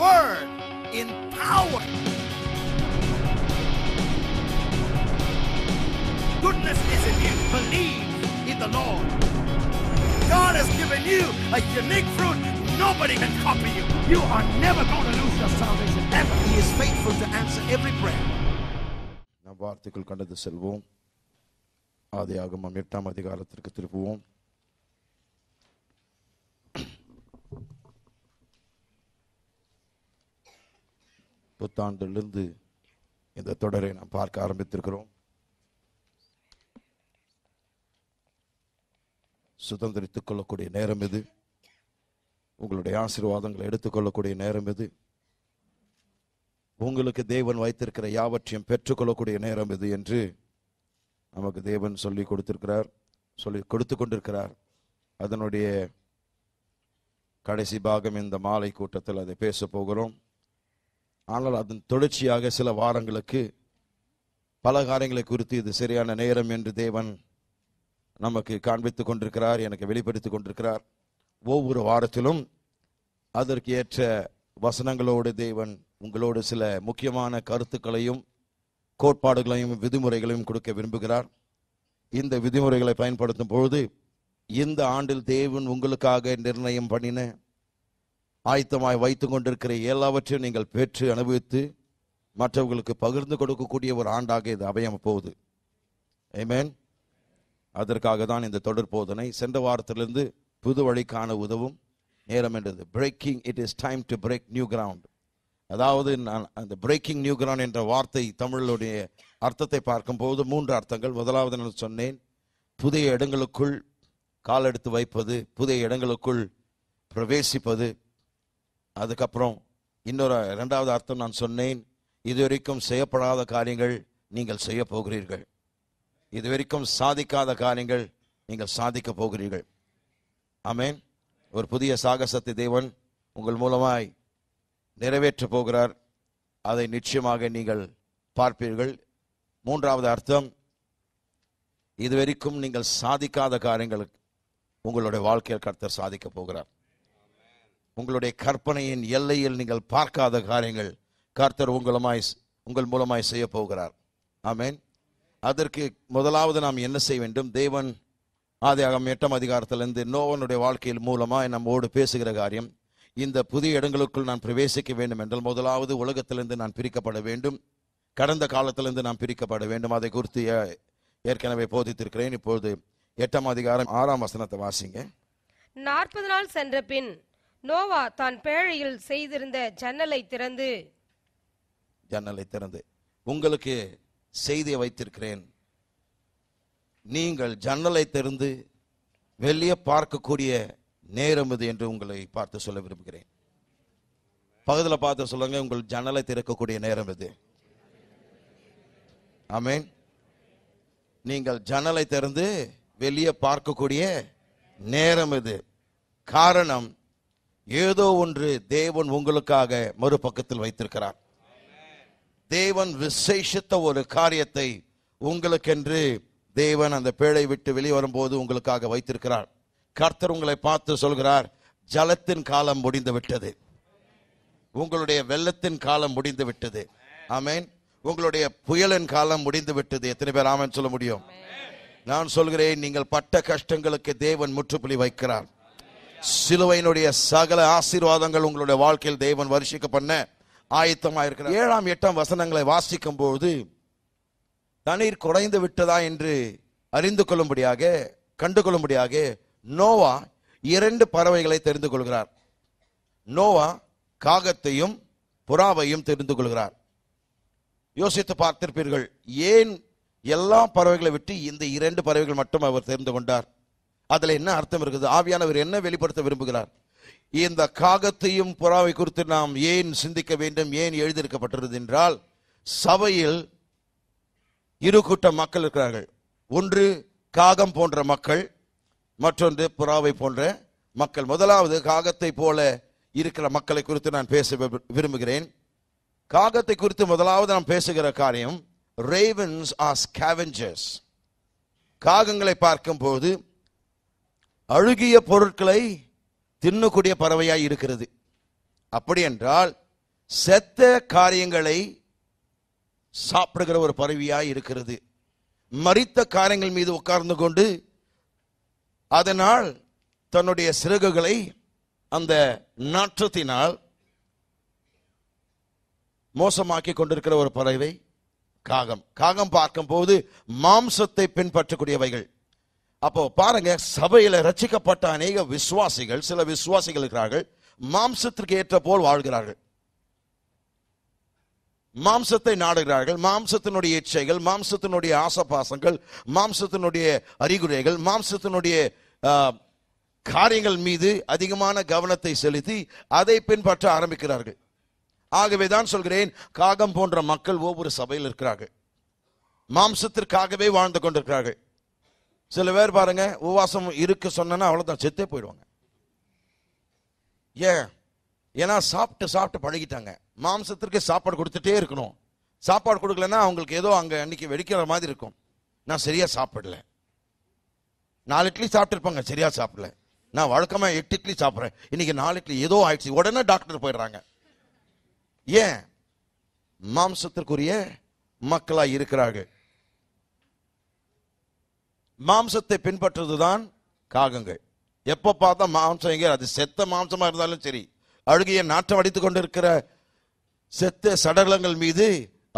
word in power. Goodness is in you. Believe in the Lord. God has given you a unique fruit. Nobody can copy you. You are never going to lose your salvation ever. He is faithful to answer every prayer. வார்த்தைகள் கண்டது செல்வோம் ஆதி ஆகமம் எட்டாம் அதிகாரத்திற்கு திருப்புவோம் புத்தாண்டிலிருந்து இந்த தொடரை நாம் பார்க்க ஆரம்பித்திருக்கிறோம் சுதந்திரித்துக் கொள்ளக்கூடிய நேரம் இது உங்களுடைய ஆசீர்வாதங்களை எடுத்துக்கொள்ளக்கூடிய நேரம் இது உங்களுக்கு தேவன் வைத்திருக்கிற யாவற்றையும் பெற்றுக்கொள்ளக்கூடிய நேரம் இது என்று நமக்கு தேவன் சொல்லி கொடுத்திருக்கிறார் சொல்லி கொடுத்து கொண்டிருக்கிறார் அதனுடைய கடைசி பாகம் இந்த மாலை கூட்டத்தில் அதை பேச போகிறோம் ஆனால் அதன் தொடர்ச்சியாக சில வாரங்களுக்கு பல காரியங்களை குறித்து இது சரியான நேரம் என்று தேவன் நமக்கு காண்பித்து கொண்டிருக்கிறார் எனக்கு வெளிப்படுத்தி கொண்டிருக்கிறார் ஒவ்வொரு வாரத்திலும் அதற்கு ஏற்ற வசனங்களோடு தேவன் உங்களோடு சில முக்கியமான கருத்துக்களையும் கோட்பாடுகளையும் விதிமுறைகளையும் கொடுக்க விரும்புகிறார் இந்த விதிமுறைகளை பயன்படுத்தும் பொழுது இந்த ஆண்டில் தேவன் உங்களுக்காக நிர்ணயம் பண்ணின ஆயத்தமாய் வைத்து கொண்டிருக்கிற எல்லாவற்றையும் நீங்கள் பெற்று அனுபவித்து மற்றவர்களுக்கு பகிர்ந்து கொடுக்கக்கூடிய ஒரு ஆண்டாக இது அபயம் போகுது ஏமேன் அதற்காக தான் இந்த தொடர் போதனை சென்ற வாரத்திலிருந்து புது வழிக்கான உதவும் நேரம் என்றது breaking it is time to break new ground அதாவது நான் அந்த பிரேக்கிங் நியூ கிரவுண்ட் என்ற வார்த்தை தமிழுடைய அர்த்தத்தை பார்க்கும்போது மூன்று அர்த்தங்கள் முதலாவது நான் சொன்னேன் புதிய இடங்களுக்குள் காலெடுத்து வைப்பது புதிய இடங்களுக்குள் பிரவேசிப்பது அதுக்கப்புறம் இன்னொரு இரண்டாவது அர்த்தம் நான் சொன்னேன் இதுவரைக்கும் செய்யப்படாத காரியங்கள் நீங்கள் செய்ய போகிறீர்கள் இதுவரைக்கும் சாதிக்காத காரியங்கள் நீங்கள் சாதிக்க போகிறீர்கள் ஆமேன் ஒரு புதிய சாகசத்தை தேவன் உங்கள் மூலமாய் நிறைவேற்ற போகிறார் அதை நிச்சயமாக நீங்கள் பார்ப்பீர்கள் மூன்றாவது அர்த்தம் இதுவரைக்கும் நீங்கள் சாதிக்காத காரியங்கள் உங்களுடைய வாழ்க்கையில் கருத்தர் சாதிக்க போகிறார் உங்களுடைய கற்பனையின் எல்லையில் நீங்கள் பார்க்காத காரியங்கள் கர்த்தர் உங்களுமாய் உங்கள் மூலமாய் செய்ய போகிறார் ஆமேன் அதற்கு முதலாவது நாம் என்ன செய்ய வேண்டும் தேவன் ஆதியாகம் எட்டாம் அதிகாரத்திலிருந்து நோவனுடைய வாழ்க்கையில் நம்ம ஓடு பேசுகிற காரியம் இந்த புதிய இடங்களுக்குள் நான் பிரவேசிக்க வேண்டும் என்றால் முதலாவது உலகத்திலிருந்து நான் பிரிக்கப்பட வேண்டும் கடந்த காலத்திலிருந்து நான் பிரிக்கப்பட வேண்டும் அதை குறித்து ஏற்கனவே போதித்திருக்கிறேன் இப்பொழுது எட்டாம் அதிகாரம் ஆறாம் வசனத்தை வாசிங்க நாற்பது நாள் சென்ற பின் நோவா தான் பேழையில் செய்திருந்த ஜன்னலை திறந்து ஜன்னலை திறந்து உங்களுக்கு செய்தியை வைத்திருக்கிறேன் நீங்கள் ஜன்னலை திறந்து வெளியே பார்க்கக்கூடிய நேரம் இது என்று உங்களை பார்த்து சொல்ல விரும்புகிறேன் பகுதியில் பார்த்து சொல்லுங்க உங்கள் ஜன்னலை திறக்கக்கூடிய நேரம் இது ஆமேன் நீங்கள் ஜன்னலை திறந்து வெளியே பார்க்கக்கூடிய நேரம் இது காரணம் ஏதோ ஒன்று தேவன் உங்களுக்காக மறுபக்கத்தில் வைத்திருக்கிறார் தேவன் விசேஷித்த ஒரு காரியத்தை உங்களுக்கென்று தேவன் அந்த பேழை விட்டு வெளிவரும் போது உங்களுக்காக வைத்திருக்கிறார் கர்த்தர் உங்களை பார்த்து சொல்கிறார் ஜலத்தின் காலம் முடிந்து விட்டது உங்களுடைய வெள்ளத்தின் காலம் முடிந்து விட்டது ஆமேன் உங்களுடைய புயலின் காலம் முடிந்து விட்டது எத்தனை பேர் ஆமேன் சொல்ல முடியும் நான் சொல்கிறேன் நீங்கள் பட்ட கஷ்டங்களுக்கு தேவன் முற்றுப்புள்ளி வைக்கிறார் சிலுவையினுடைய சகல ஆசீர்வாதங்கள் உங்களுடைய வாழ்க்கையில் தேவன் வருஷிக்க பண்ண ஆயத்தமா இருக்கிறார் ஏழாம் எட்டாம் வசனங்களை வாசிக்கும் போது தண்ணீர் குறைந்து விட்டதா என்று அறிந்து கொள்ளும்படியாக கண்டு கொள்ளும்படியாக நோவா இரண்டு பறவைகளை தெரிந்து கொள்கிறார் நோவா காகத்தையும் புறாவையும் தெரிந்து கொள்கிறார் யோசித்து பார்த்திருப்பீர்கள் ஏன் எல்லா பறவைகளை விட்டு இந்த இரண்டு பறவைகள் மட்டும் அவர் தெரிந்து கொண்டார் அதில் என்ன அர்த்தம் இருக்குது ஆவியானவர் என்ன வெளிப்படுத்த விரும்புகிறார் இந்த காகத்தையும் புறாவை குறித்து நாம் ஏன் சிந்திக்க வேண்டும் ஏன் எழுதியிருக்கப்பட்டிருது என்றால் சபையில் இரு கூட்ட மக்கள் இருக்கிறார்கள் ஒன்று காகம் போன்ற மக்கள் மற்றொன்று புறாவை போன்ற மக்கள் முதலாவது காகத்தை போல இருக்கிற மக்களை குறித்து நான் பேச விரும்புகிறேன் காகத்தை குறித்து முதலாவது நாம் பேசுகிற காரியம் ரேவன்ஸ் ஆர் ஸ்கேவெஞ்சர்ஸ் காகங்களை பார்க்கும் போது அழுகிய பொருட்களை தின்னக்கூடிய பறவையாய் இருக்கிறது அப்படி என்றால் செத்த காரியங்களை சாப்பிடுகிற ஒரு பறவையாய் இருக்கிறது மறித்த காரியங்கள் மீது உட்கார்ந்து கொண்டு அதனால் தன்னுடைய சிறகுகளை அந்த நாற்றத்தினால் மோசமாக்கி கொண்டிருக்கிற ஒரு பறவை காகம் காகம் பார்க்கும்போது மாம்சத்தை பின்பற்றக்கூடியவைகள் அப்போ பாருங்க சபையில ரச்சிக்கப்பட்ட அநேக விசுவாசிகள் சில விசுவாசிகள் இருக்கிறார்கள் மாம்சத்திற்கு ஏற்ற போல் வாழ்கிறார்கள் மாம்சத்தை நாடுகிறார்கள் மாம்சத்தினுடைய இச்சைகள் மாம்சத்தினுடைய ஆசபாசங்கள் மாம்சத்தினுடைய அறிகுறைகள் மாம்சத்தினுடைய காரியங்கள் மீது அதிகமான கவனத்தை செலுத்தி அதை பின்பற்ற ஆரம்பிக்கிறார்கள் ஆகவே தான் சொல்கிறேன் காகம் போன்ற மக்கள் ஒவ்வொரு சபையில் இருக்கிறார்கள் மாம்சத்திற்காகவே வாழ்ந்து கொண்டிருக்கிறார்கள் சில பேர் பாருங்க உபவாசம் இருக்கு சொன்னா அவ்வளோதான் செத்தே போயிடுவாங்க ஏன் ஏன்னா சாப்பிட்டு சாப்பிட்டு பழகிட்டாங்க மாம்சத்திற்கு சாப்பாடு கொடுத்துட்டே இருக்கணும் சாப்பாடு கொடுக்கலன்னா அவங்களுக்கு ஏதோ அங்கே அன்னைக்கு வெடிக்கிற மாதிரி இருக்கும் நான் சரியாக சாப்பிடல நாலு இட்லி சாப்பிட்டுருப்பாங்க சரியாக சாப்பிடல நான் வழக்கமாக எட்டு இட்லி சாப்பிட்றேன் இன்னைக்கு நாலு இட்லி ஏதோ ஆயிடுச்சு உடனே டாக்டர் போயிடுறாங்க ஏன் மாம்சத்திற்குரிய மக்களாக இருக்கிறார்கள் மாம்சத்தை பின்பற்றுறது காகங்கள் எப்போ பார்த்தா மாம்சம் எங்கே அது செத்த மாம்சமாக இருந்தாலும் சரி அழுகையை நாற்றம் அடித்து கொண்டிருக்கிற செத்த சடலங்கள் மீது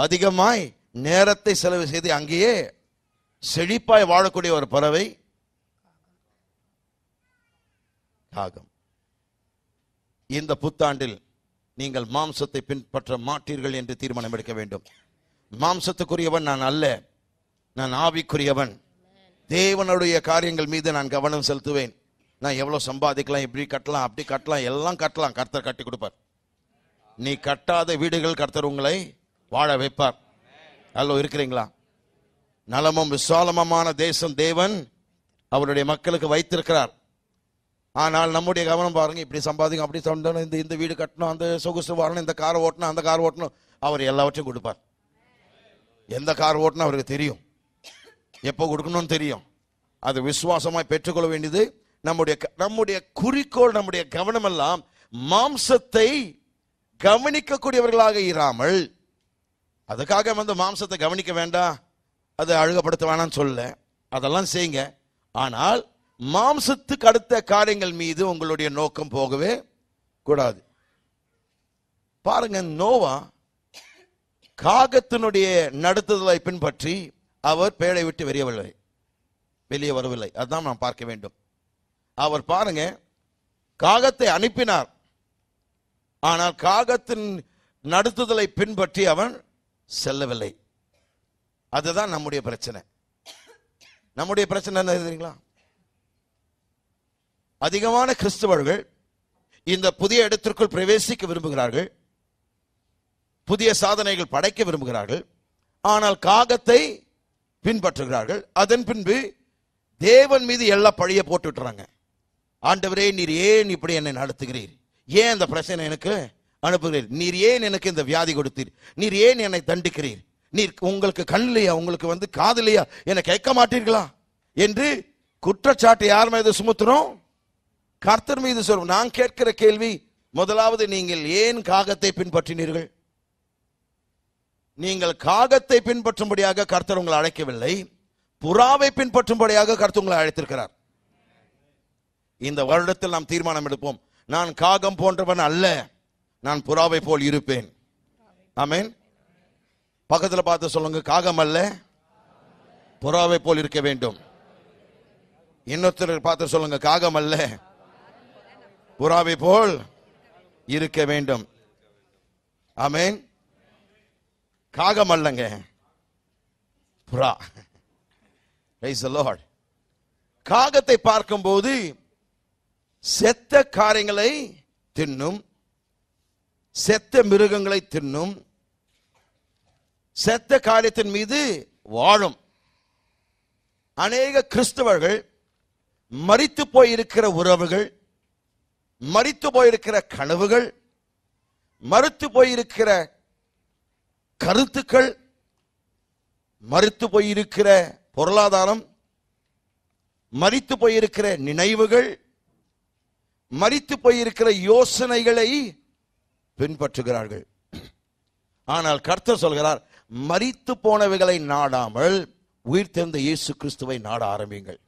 அதிகமாய் நேரத்தை செலவு செய்து அங்கேயே செழிப்பாய் வாழக்கூடிய ஒரு பறவை காகம் இந்த புத்தாண்டில் நீங்கள் மாம்சத்தை பின்பற்ற மாட்டீர்கள் என்று தீர்மானம் எடுக்க வேண்டும் மாம்சத்துக்குரியவன் நான் அல்ல நான் ஆவிக்குரியவன் தேவனுடைய காரியங்கள் மீது நான் கவனம் செலுத்துவேன் நான் எவ்வளோ சம்பாதிக்கலாம் இப்படி கட்டலாம் அப்படி கட்டலாம் எல்லாம் கட்டலாம் கர்த்தர் கட்டி கொடுப்பார் நீ கட்டாத வீடுகள் கர்த்தர் உங்களை வாழ வைப்பார் அல்லோ இருக்கிறீங்களா நலமும் விசாலமுமான தேசம் தேவன் அவருடைய மக்களுக்கு வைத்திருக்கிறார் ஆனால் நம்முடைய கவனம் பாருங்க இப்படி சம்பாதிக்கும் அப்படி சொன்னோம் இந்த இந்த வீடு கட்டணும் அந்த சொகுசு வாழணும் இந்த கார் ஓட்டணும் அந்த கார் ஓட்டணும் அவர் எல்லாவற்றையும் கொடுப்பார் எந்த கார் ஓட்டணும் அவருக்கு தெரியும் எப்போ கொடுக்கணும்னு தெரியும் அது விசுவாசமாய் பெற்றுக்கொள்ள வேண்டியது நம்முடைய நம்முடைய குறிக்கோள் நம்முடைய கவனம் எல்லாம் மாம்சத்தை கவனிக்கக்கூடியவர்களாக இராமல் அதுக்காக வந்து மாம்சத்தை கவனிக்க வேண்டாம் அதை அழுகப்படுத்த வேணாம்னு சொல்ல அதெல்லாம் செய்யுங்க ஆனால் மாம்சத்துக்கு அடுத்த காரியங்கள் மீது உங்களுடைய நோக்கம் போகவே கூடாது பாருங்க நோவா காகத்தினுடைய நடத்துதலை பின்பற்றி அவர் பேழை விட்டு வெளியவில்லை வெளியே வரவில்லை அதுதான் நாம் பார்க்க வேண்டும் அவர் பாருங்க காகத்தை அனுப்பினார் ஆனால் காகத்தின் நடத்துதலை பின்பற்றி அவன் செல்லவில்லை அதுதான் நம்முடைய பிரச்சனை நம்முடைய பிரச்சனை என்ன தெரியுங்களா அதிகமான கிறிஸ்தவர்கள் இந்த புதிய இடத்திற்குள் பிரவேசிக்க விரும்புகிறார்கள் புதிய சாதனைகள் படைக்க விரும்புகிறார்கள் ஆனால் காகத்தை பின்பற்றுகிறார்கள் அதன் பின்பு தேவன் மீது எல்லா பழிய விட்டுறாங்க ஆண்டவரே நீர் ஏன் இப்படி என்னை நடத்துகிறீர் ஏன் அந்த பிரச்சனை எனக்கு அனுப்புகிறீர் நீர் ஏன் எனக்கு இந்த வியாதி கொடுத்தீர் நீர் ஏன் என்னை தண்டிக்கிறீர் நீர் உங்களுக்கு கண்ணிலையா உங்களுக்கு வந்து காதலையா என்னை கேட்க மாட்டீர்களா என்று குற்றச்சாட்டு யார் மீது சுமத்துறோம் கர்த்தர் மீது சொல்றோம் நான் கேட்கிற கேள்வி முதலாவது நீங்கள் ஏன் காகத்தை பின்பற்றினீர்கள் நீங்கள் காகத்தை பின்பற்றும்படியாக கர்த்தர் உங்களை அழைக்கவில்லை புறாவை பின்பற்றும்படியாக கர்த்தர் உங்களை அழைத்திருக்கிறார் இந்த வருடத்தில் நாம் தீர்மானம் எடுப்போம் நான் காகம் போன்றவன் அல்ல நான் புறாவை போல் இருப்பேன் ஆமேன் பக்கத்தில் பார்த்து சொல்லுங்க காகம் அல்ல புறாவை போல் இருக்க வேண்டும் இன்னொருத்தர் பார்த்து சொல்லுங்க காகம் அல்ல புறாவை போல் இருக்க வேண்டும் ஆமேன் காகம் அல்லங்க புறா காகத்தை பார்க்கும்போது செத்த காரியங்களை தின்னும் செத்த மிருகங்களை தின்னும் செத்த காரியத்தின் மீது வாழும் அநேக கிறிஸ்தவர்கள் மறித்து போயிருக்கிற உறவுகள் மறித்து போயிருக்கிற கனவுகள் மறுத்து போயிருக்கிற கருத்துக்கள் மறுத்து போயிருக்கிற பொருளாதாரம் மறித்து போயிருக்கிற நினைவுகள் மறித்து போயிருக்கிற யோசனைகளை பின்பற்றுகிறார்கள் ஆனால் கர்த்தர் சொல்கிறார் மறித்து போனவைகளை நாடாமல் உயிர் தெரிந்த இயேசு கிறிஸ்துவை நாட ஆரம்பிங்கள்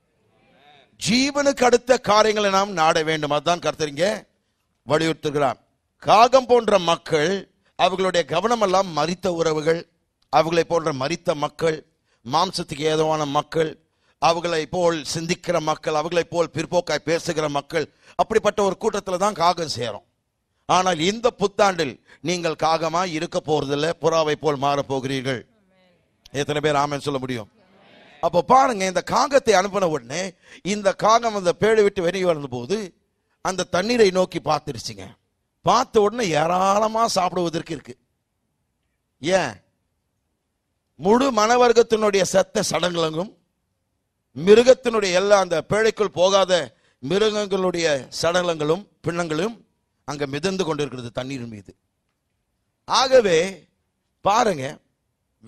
ஜீவனுக்கு அடுத்த காரியங்களை நாம் நாட வேண்டும் அதுதான் கர்த்தர் வலியுறுத்துகிறார் காகம் போன்ற மக்கள் அவர்களுடைய கவனமெல்லாம் மறித்த உறவுகள் அவர்களை போன்ற மறித்த மக்கள் மாம்சத்துக்கு ஏதுவான மக்கள் அவர்களை போல் சிந்திக்கிற மக்கள் அவர்களை போல் பிற்போக்காய் பேசுகிற மக்கள் அப்படிப்பட்ட ஒரு கூட்டத்தில் தான் காகம் சேரும் ஆனால் இந்த புத்தாண்டில் நீங்கள் காகமாக இருக்க போறதில்ல புறாவை போல் மாறப்போகிறீர்கள் எத்தனை பேர் ஆமேன்னு சொல்ல முடியும் அப்போ பாருங்க இந்த காகத்தை அனுப்பின உடனே இந்த காகம் அந்த பேழு விட்டு வெளியே வந்த போது அந்த தண்ணீரை நோக்கி பார்த்துருச்சுங்க பார்த்த உடனே ஏராளமாக சாப்பிடுவதற்கு இருக்கு ஏன் முழு மனவர்க்கத்தினுடைய சத்த சடங்குலங்கும் மிருகத்தினுடைய எல்லா அந்த பேழைக்குள் போகாத மிருகங்களுடைய சடலங்களும் பிணங்களும் அங்கே மிதந்து கொண்டிருக்கிறது தண்ணீர் மீது ஆகவே பாருங்க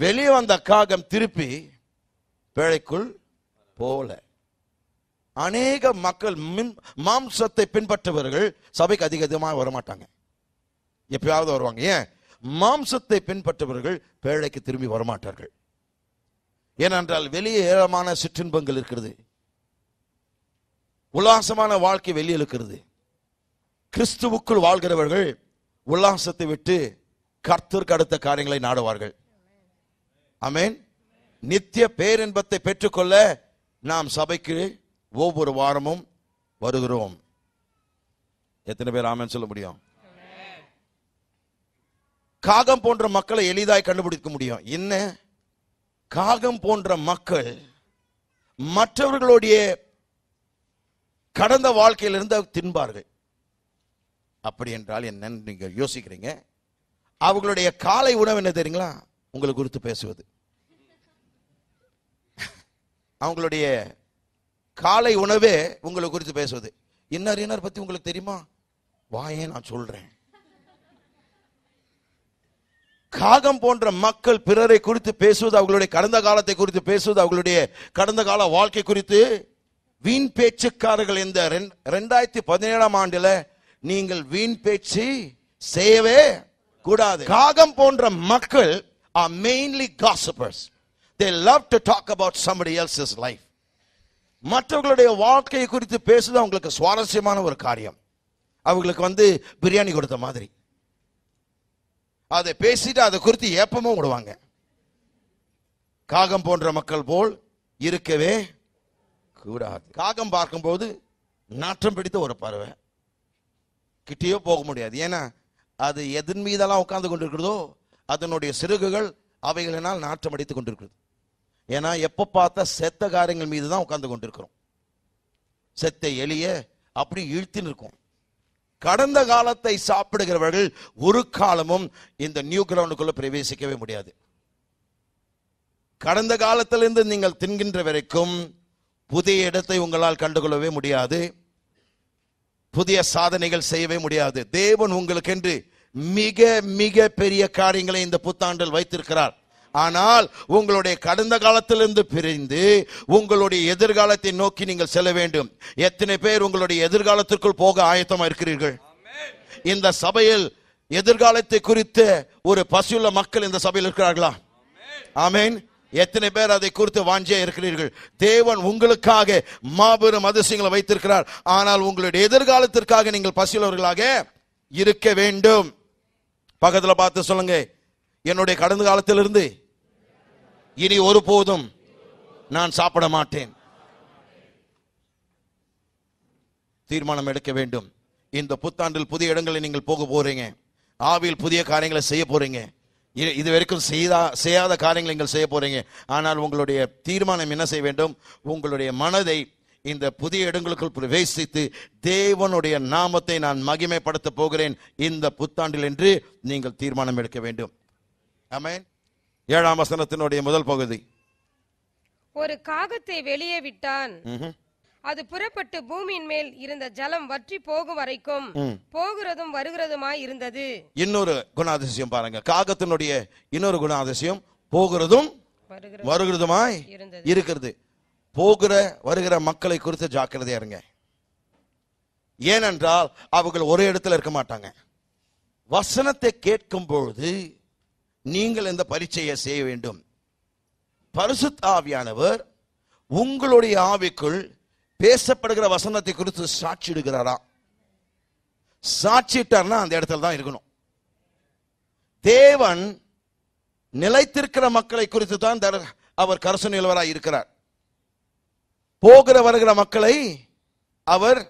வெளியே வந்த காகம் திருப்பி பேழைக்குள் போகல அநேக மக்கள் மின் மாம்சத்தை பின்பற்றுபவர்கள் சபைக்கு அதிக அதிகமாக வரமாட்டாங்க எப்பயாவது வருவாங்க ஏன் மாம்சத்தை பின்பற்றுபவர்கள் பேழைக்கு திரும்பி வரமாட்டார்கள் ஏனென்றால் வெளியே ஏழமான சிற்றின்பங்கள் இருக்கிறது உல்லாசமான வாழ்க்கை வெளியே இருக்கிறது கிறிஸ்துவுக்குள் வாழ்கிறவர்கள் உல்லாசத்தை விட்டு கர்த்தருக்கு அடுத்த காரியங்களை நாடுவார்கள் அமேன் நித்திய பேரின்பத்தை பெற்றுக்கொள்ள நாம் சபைக்கு ஒவ்வொரு வாரமும் வருகிறோம் எத்தனை பேர் ஆமன் சொல்ல முடியும் காகம் போன்ற மக்களை எளிதாய் கண்டுபிடிக்க முடியும் என்ன காகம் போன்ற மக்கள் மற்றவர்களுடைய கடந்த வாழ்க்கையிலிருந்து தின்பார்கள் அப்படி என்றால் என்னன்னு நீங்கள் யோசிக்கிறீங்க அவங்களுடைய காலை உணவு என்ன தெரியுங்களா உங்களை குறித்து பேசுவது அவங்களுடைய காலை உணவே உங்களை குறித்து பேசுவது இன்னார் இன்னார் பற்றி உங்களுக்கு தெரியுமா வாயே நான் சொல்றேன் காகம் போன்ற மக்கள் பிறரை குறித்து பேசுவது அவர்களுடைய கடந்த காலத்தை குறித்து பேசுவது அவர்களுடைய கடந்த கால வாழ்க்கை குறித்து வீண் பேச்சுக்காரர்கள் இந்த ரெண்டாயிரத்தி பதினேழாம் ஆண்டுல நீங்கள் வீண் பேச்சு செய்யவே கூடாது காகம் போன்ற மக்கள் are mainly gossipers they love to talk about somebody else's life மற்றவர்களுடைய வாழ்க்கையை குறித்து பேசுவது அவங்களுக்கு சுவாரஸ்யமான ஒரு காரியம் அவங்களுக்கு வந்து பிரியாணி கொடுத்த மாதிரி அதை பேசிட்டு அதை குறித்து ஏப்பமும் விடுவாங்க காகம் போன்ற மக்கள் போல் இருக்கவே கூடாது காகம் பார்க்கும்போது நாற்றம் பிடித்த ஒரு பறவை கிட்டேயோ போக முடியாது ஏன்னா அது எதன் மீதெல்லாம் உட்கார்ந்து கொண்டிருக்கிறதோ அதனுடைய சிறுகுகள் அவைகளினால் நாற்றம் அடித்துக் கொண்டிருக்கிறது ஏன்னா எப்போ பார்த்தா செத்த காரியங்கள் மீது தான் உட்காந்து கொண்டிருக்கிறோம் செத்த எளிய அப்படி இழுத்துன்னு இருக்கும் கடந்த காலத்தை சாப்பிடுகிறவர்கள் ஒரு காலமும் இந்த நியூ கிரவுண்டுக்குள்ள பிரவேசிக்கவே முடியாது கடந்த காலத்திலிருந்து நீங்கள் தின்கின்ற வரைக்கும் புதிய இடத்தை உங்களால் கண்டுகொள்ளவே முடியாது புதிய சாதனைகள் செய்யவே முடியாது தேவன் உங்களுக்கென்று மிக மிக பெரிய காரியங்களை இந்த புத்தாண்டில் வைத்திருக்கிறார் ஆனால் உங்களுடைய கடந்த காலத்திலிருந்து பிரிந்து உங்களுடைய எதிர்காலத்தை நோக்கி நீங்கள் செல்ல வேண்டும் எத்தனை பேர் உங்களுடைய எதிர்காலத்திற்குள் போக ஆயத்தமா இருக்கிறீர்கள் இந்த சபையில் எதிர்காலத்தை குறித்து ஒரு பசியுள்ள மக்கள் இந்த சபையில் இருக்கிறார்களா ஆமேன் எத்தனை பேர் அதை குறித்து வாஞ்சியா இருக்கிறீர்கள் தேவன் உங்களுக்காக மாபெரும் அதிசயங்களை வைத்திருக்கிறார் ஆனால் உங்களுடைய எதிர்காலத்திற்காக நீங்கள் பசியுள்ளவர்களாக இருக்க வேண்டும் பக்கத்துல பார்த்து சொல்லுங்க என்னுடைய கடந்த காலத்திலிருந்து இனி ஒருபோதும் நான் சாப்பிட மாட்டேன் தீர்மானம் எடுக்க வேண்டும் இந்த புத்தாண்டில் புதிய இடங்களில் நீங்கள் போக போறீங்க ஆவியில் புதிய காரியங்களை செய்ய போறீங்க இது வரைக்கும் செய்தா செய்யாத காரியங்களை நீங்கள் செய்ய போறீங்க ஆனால் உங்களுடைய தீர்மானம் என்ன செய்ய வேண்டும் உங்களுடைய மனதை இந்த புதிய இடங்களுக்குள் பிரவேசித்து தேவனுடைய நாமத்தை நான் மகிமைப்படுத்த போகிறேன் இந்த புத்தாண்டில் என்று நீங்கள் தீர்மானம் எடுக்க வேண்டும் அமேன் ஏழாம் வசனத்தினுடைய முதல் பகுதி ஒரு காகத்தை வெளியே விட்டான் அது புறப்பட்டு பூமியின் மேல் இருந்த ஜலம் வற்றி போகும் வரைக்கும் போகிறதும் வருகிறதுமாய் இருந்தது இன்னொரு குணாதிசயம் பாருங்க காகத்தினுடைய இன்னொரு குணாதிசயம் போகிறதும் வருகிறதுமாய் இருக்கிறது போகிற வருகிற மக்களை குறித்து ஜாக்கிரதையா இருங்க ஏனென்றால் அவர்கள் ஒரே இடத்துல இருக்க மாட்டாங்க வசனத்தை கேட்கும் பொழுது நீங்கள் இந்த பரீட்சையை செய்ய வேண்டும் பரிசுத் ஆவியானவர் உங்களுடைய ஆவிக்குள் பேசப்படுகிற வசனத்தை குறித்து சாட்சிடுகிறாரா சாட்சிட்டார்னா அந்த இடத்துல தான் இருக்கணும் தேவன் நிலைத்திருக்கிற மக்களை குறித்து தான் அவர் நிலவராக இருக்கிறார் போகிற வருகிற மக்களை அவர்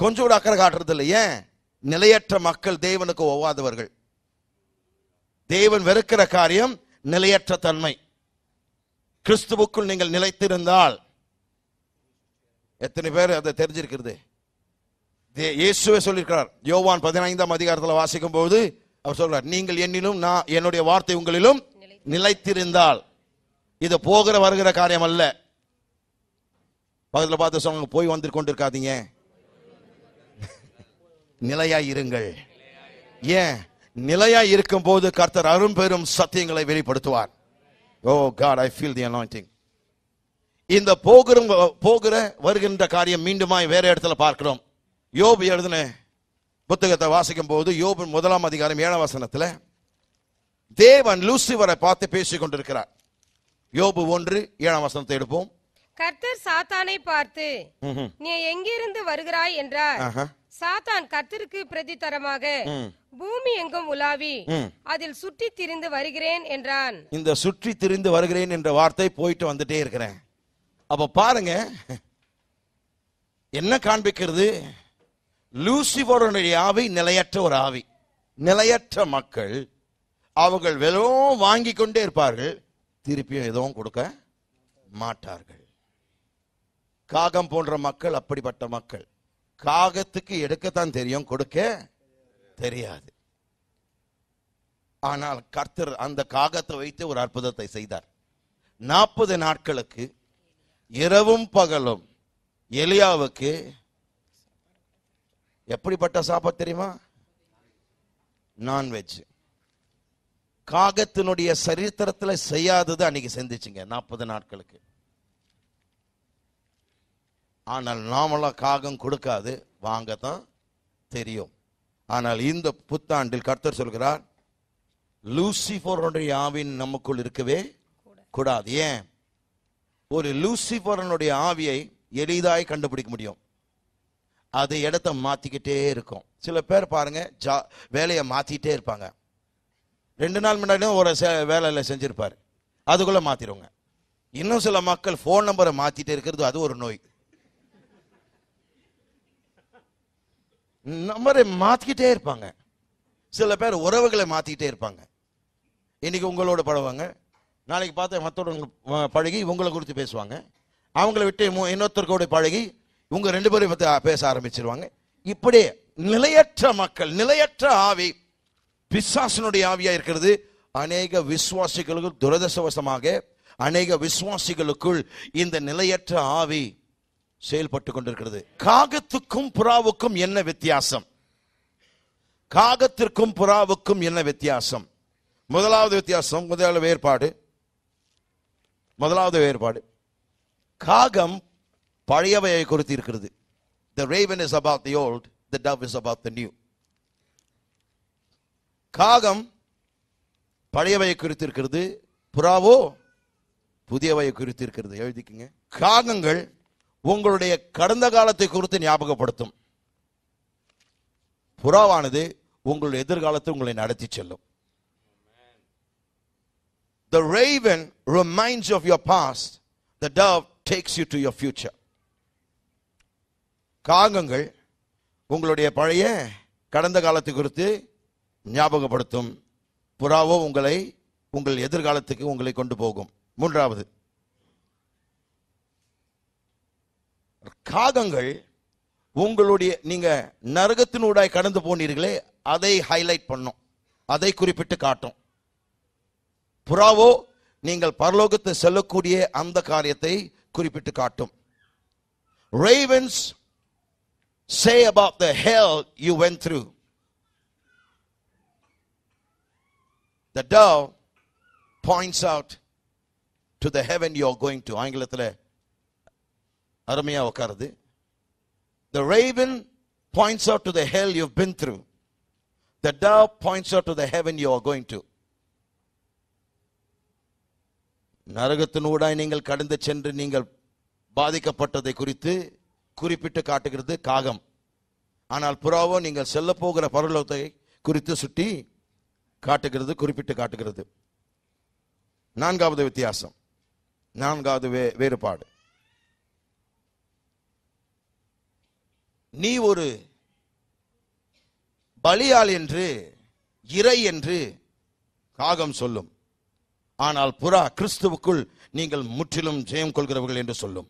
கொஞ்சம் கூட அக்கறை காட்டுறது இல்லையே நிலையற்ற மக்கள் தேவனுக்கு ஒவ்வாதவர்கள் தேவன் வெறுக்கிற காரியம் நிலையற்ற தன்மை கிறிஸ்துவுக்குள் நீங்கள் நிலைத்திருந்தால் எத்தனை பேர் அதை தெரிஞ்சிருக்கிறது இயேசுவே சொல்லியிருக்கிறார் யோவான் பதினைந்தாம் அதிகாரத்தில் வாசிக்கும் போது அவர் சொல்றார் நீங்கள் என்னிலும் நான் என்னுடைய வார்த்தை உங்களிலும் நிலைத்திருந்தால் இது போகிற வருகிற காரியம் அல்ல பகுதியில் பார்த்து சொன்னாங்க போய் வந்து கொண்டிருக்காதீங்க நிலையாயிருங்கள் இருங்கள் ஏன் நிலையா இருக்கும் போது கர்த்தர் அரும்பெரும் சத்தியங்களை வெளிப்படுத்துவார் oh God I feel the annoying இந்த போகிற போகிற வருகின்ற காரியம் மீண்டுமாய் வேற இடத்துல பார்க்கிறோம் யோபு எழுதுன புத்தகத்தை வாசிக்கும் போது யோபு முதலாம் அதிகாரம் ஏழாம் வசனத்தில் தேவன் லூசிவரை பார்த்து பேசிக் கொண்டிருக்கிறார் யோபு ஒன்று ஏழாம் வசனத்தை எடுப்போம் கர்த்தர் சாத்தானை பார்த்து நீ எங்கிருந்து வருகிறாய் என்றார் சாத்தான் கர்த்தருக்கு தரமாக பூமி எங்கும் உலாவி அதில் சுற்றி திரிந்து வருகிறேன் என்றான் இந்த சுற்றி திரிந்து வருகிறேன் என்ற வார்த்தை போயிட்டு வந்துட்டே இருக்கிறேன் அப்ப பாருங்க என்ன காண்பிக்கிறது லூசிபருடைய ஆவி நிலையற்ற ஒரு ஆவி நிலையற்ற மக்கள் அவர்கள் வெறும் வாங்கி கொண்டே இருப்பார்கள் திருப்பியும் எதுவும் கொடுக்க மாட்டார்கள் காகம் போன்ற மக்கள் அப்படிப்பட்ட மக்கள் காகத்துக்கு எடுக்கத்தான் தெரியும் கொடுக்க தெரியாது ஆனால் கர்த்தர் அந்த காகத்தை வைத்து ஒரு அற்புதத்தை செய்தார் நாற்பது நாட்களுக்கு இரவும் பகலும் எலியாவுக்கு எப்படிப்பட்ட சாப்பாடு தெரியுமா நான்வெஜ் காகத்தினுடைய சரித்திரத்தில் செய்யாதது அன்னைக்கு செஞ்சிச்சுங்க நாற்பது நாட்களுக்கு ஆனால் நாமெல்லாம் காகம் கொடுக்காது வாங்க தான் தெரியும் ஆனால் இந்த புத்தாண்டில் கர்த்தர் சொல்கிறார் லூசிஃபோருடைய ஆவின் நமக்குள் இருக்கவே கூடாது ஏன் ஒரு லூசிஃபரனுடைய ஆவியை எளிதாய் கண்டுபிடிக்க முடியும் அது இடத்த மாற்றிக்கிட்டே இருக்கும் சில பேர் பாருங்க ஜா வேலையை மாற்றிக்கிட்டே இருப்பாங்க ரெண்டு நாள் முன்னாடியும் ஒரு வேலையில் செஞ்சுருப்பார் அதுக்குள்ளே மாற்றிடுவோங்க இன்னும் சில மக்கள் ஃபோன் நம்பரை மாற்றிட்டே இருக்கிறது அது ஒரு நோய் நம்மரை மாற்றிக்கிட்டே இருப்பாங்க சில பேர் உறவுகளை மாற்றிக்கிட்டே இருப்பாங்க இன்றைக்கி உங்களோட பழவாங்க நாளைக்கு பார்த்து மற்றவங்க பழகி உங்களை குறித்து பேசுவாங்க அவங்கள விட்டு இன்னொருத்தருக்கோட பழகி உங்க ரெண்டு பேரும் பற்றி பேச ஆரம்பிச்சிருவாங்க இப்படியே நிலையற்ற மக்கள் நிலையற்ற ஆவி பிசாசனுடைய ஆவியாக இருக்கிறது அநேக விசுவாசிகளுக்கு துரதசவசமாக அநேக விசுவாசிகளுக்குள் இந்த நிலையற்ற ஆவி செயல்பட்டு கொண்டிருக்கிறது காகத்துக்கும் புறாவுக்கும் என்ன வித்தியாசம் காகத்திற்கும் புறாவுக்கும் என்ன வித்தியாசம் முதலாவது வித்தியாசம் முதலாவது வேறுபாடு முதலாவது வேறுபாடு காகம் பழையவையை குறித்து இருக்கிறது the raven is about the old the dove is about the new காகம் பழையவையை குறித்து இருக்கிறது புறாவோ புதியவையை குறித்து இருக்கிறது எழுதிக்குங்க காகங்கள் உங்களுடைய கடந்த காலத்தை குறித்து ஞாபகப்படுத்தும் புறாவானது உங்களுடைய எதிர்காலத்தை உங்களை நடத்தி செல்லும் The raven reminds you of your past. The dove takes you to your future. காகங்கள் உங்களுடைய பழைய கடந்த காலத்தை குறித்து ஞாபகப்படுத்தும் புறாவோ உங்களை உங்கள் எதிர்காலத்துக்கு உங்களை கொண்டு போகும் மூன்றாவது காகங்கள் உங்களுடைய நீங்க நரகத்தினூடாய் கடந்து போனீர்களே அதை ஹைலைட் பண்ணும் அதை குறிப்பிட்டு காட்டும் புறாவோ நீங்கள் பரலோகத்தை செல்லக்கூடிய அந்த காரியத்தை குறிப்பிட்டு காட்டும் ravens say about the hell you went through the dove points out to the heaven you are going to ஆங்கிலத்தில் அருமையா உட்காருது the raven points out to the hell you been through the dove points out to the heaven you are going to நரகத்தினூடாய் நீங்கள் கடந்து சென்று நீங்கள் பாதிக்கப்பட்டதை குறித்து குறிப்பிட்டு காட்டுகிறது காகம் ஆனால் புறாவோ நீங்கள் செல்ல போகிற பரலோகத்தை குறித்து சுட்டி காட்டுகிறது குறிப்பிட்டு காட்டுகிறது நான்காவது வித்தியாசம் நான்காவது வே வேறுபாடு நீ ஒரு பலியால் என்று இறை என்று காகம் சொல்லும் ஆனால் புறா கிறிஸ்துவுக்குள் நீங்கள் முற்றிலும் ஜெயம் கொள்கிறவர்கள் என்று சொல்லும்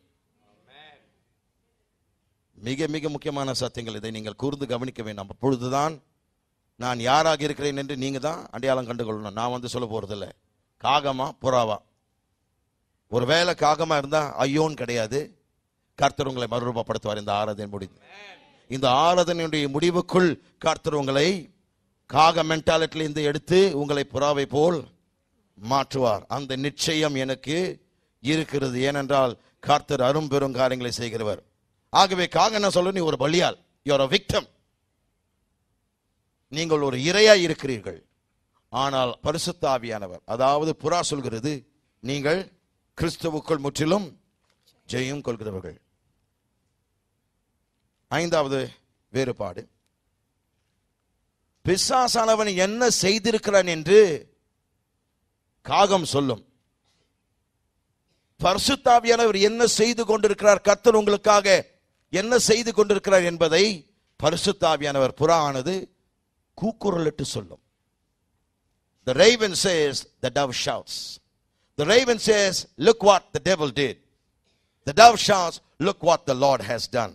மிக மிக முக்கியமான சத்தியங்கள் இதை நீங்கள் கூர்ந்து கவனிக்க வேண்டும் அப்பொழுதுதான் நான் யாராக இருக்கிறேன் என்று நீங்க தான் அடையாளம் கண்டுகொள்ளணும் நான் வந்து சொல்ல போறதில்ல காகமா புறாவா ஒரு வேலை காகமா இருந்தா ஐயோன்னு கிடையாது கர்த்தர் உங்களை மறுரூபப்படுத்துவார் இந்த ஆராதனை முடிந்து இந்த ஆராதனையுடைய முடிவுக்குள் கர்த்தர் உங்களை காக இருந்து எடுத்து உங்களை புறாவை போல் மாற்றுவார் அந்த நிச்சயம் எனக்கு இருக்கிறது ஏனென்றால் கர்த்தர் அரும்பெரும் காரியங்களை செய்கிறவர் ஆகவே காக என்ன சொல்ல நீ ஒரு பலியால் யோர் விக்டம் நீங்கள் ஒரு இரையா இருக்கிறீர்கள் ஆனால் பரிசுத்தாவியானவர் அதாவது புறா சொல்கிறது நீங்கள் கிறிஸ்துவுக்குள் முற்றிலும் ஜெயம் கொள்கிறவர்கள் ஐந்தாவது வேறுபாடு பிசாசானவன் என்ன செய்திருக்கிறான் என்று காகம் சொல்லும் பரிசுத்தாவியானவர் என்ன செய்து கொண்டிருக்கிறார் கத்தர் உங்களுக்காக என்ன செய்து கொண்டிருக்கிறார் என்பதை பரிசுத்தாவியானவர் புறானது கூக்குரலிட்டு சொல்லும் The raven says, the dove shouts. The raven says, look what the devil did. The dove shouts, look what the Lord has done.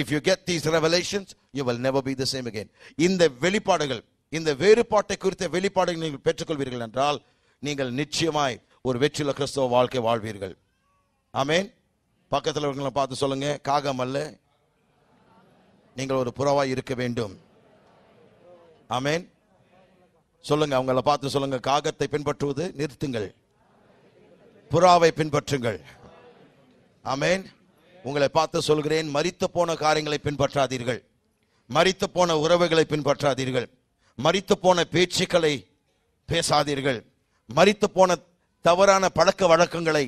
If you get these revelations you will never be the same again இந்த வெளிப்பாடுகள் இந்த வேறுபாட்டை குறித்த வெளிப்பாடுகள் நீங்கள் பெற்றுக்கொள்வீர்கள் என்றால் நீங்கள் நிச்சயமாய் ஒரு வெற்றில கிறிஸ்தவ வாழ்க்கை வாழ்வீர்கள் ஆமேன் பக்கத்தில் இருக்கிறவங்களை பார்த்து சொல்லுங்க காகம் அல்ல நீங்கள் ஒரு புறவாய் இருக்க வேண்டும் ஆமேன் சொல்லுங்க அவங்கள பார்த்து சொல்லுங்க காகத்தை பின்பற்றுவது நிறுத்துங்கள் புறாவை பின்பற்றுங்கள் ஆமேன் உங்களை பார்த்து சொல்கிறேன் மறித்து போன காரியங்களை பின்பற்றாதீர்கள் மறித்து போன உறவுகளை பின்பற்றாதீர்கள் மறித்து போன பேச்சுக்களை பேசாதீர்கள் மறித்து போன தவறான பழக்க வழக்கங்களை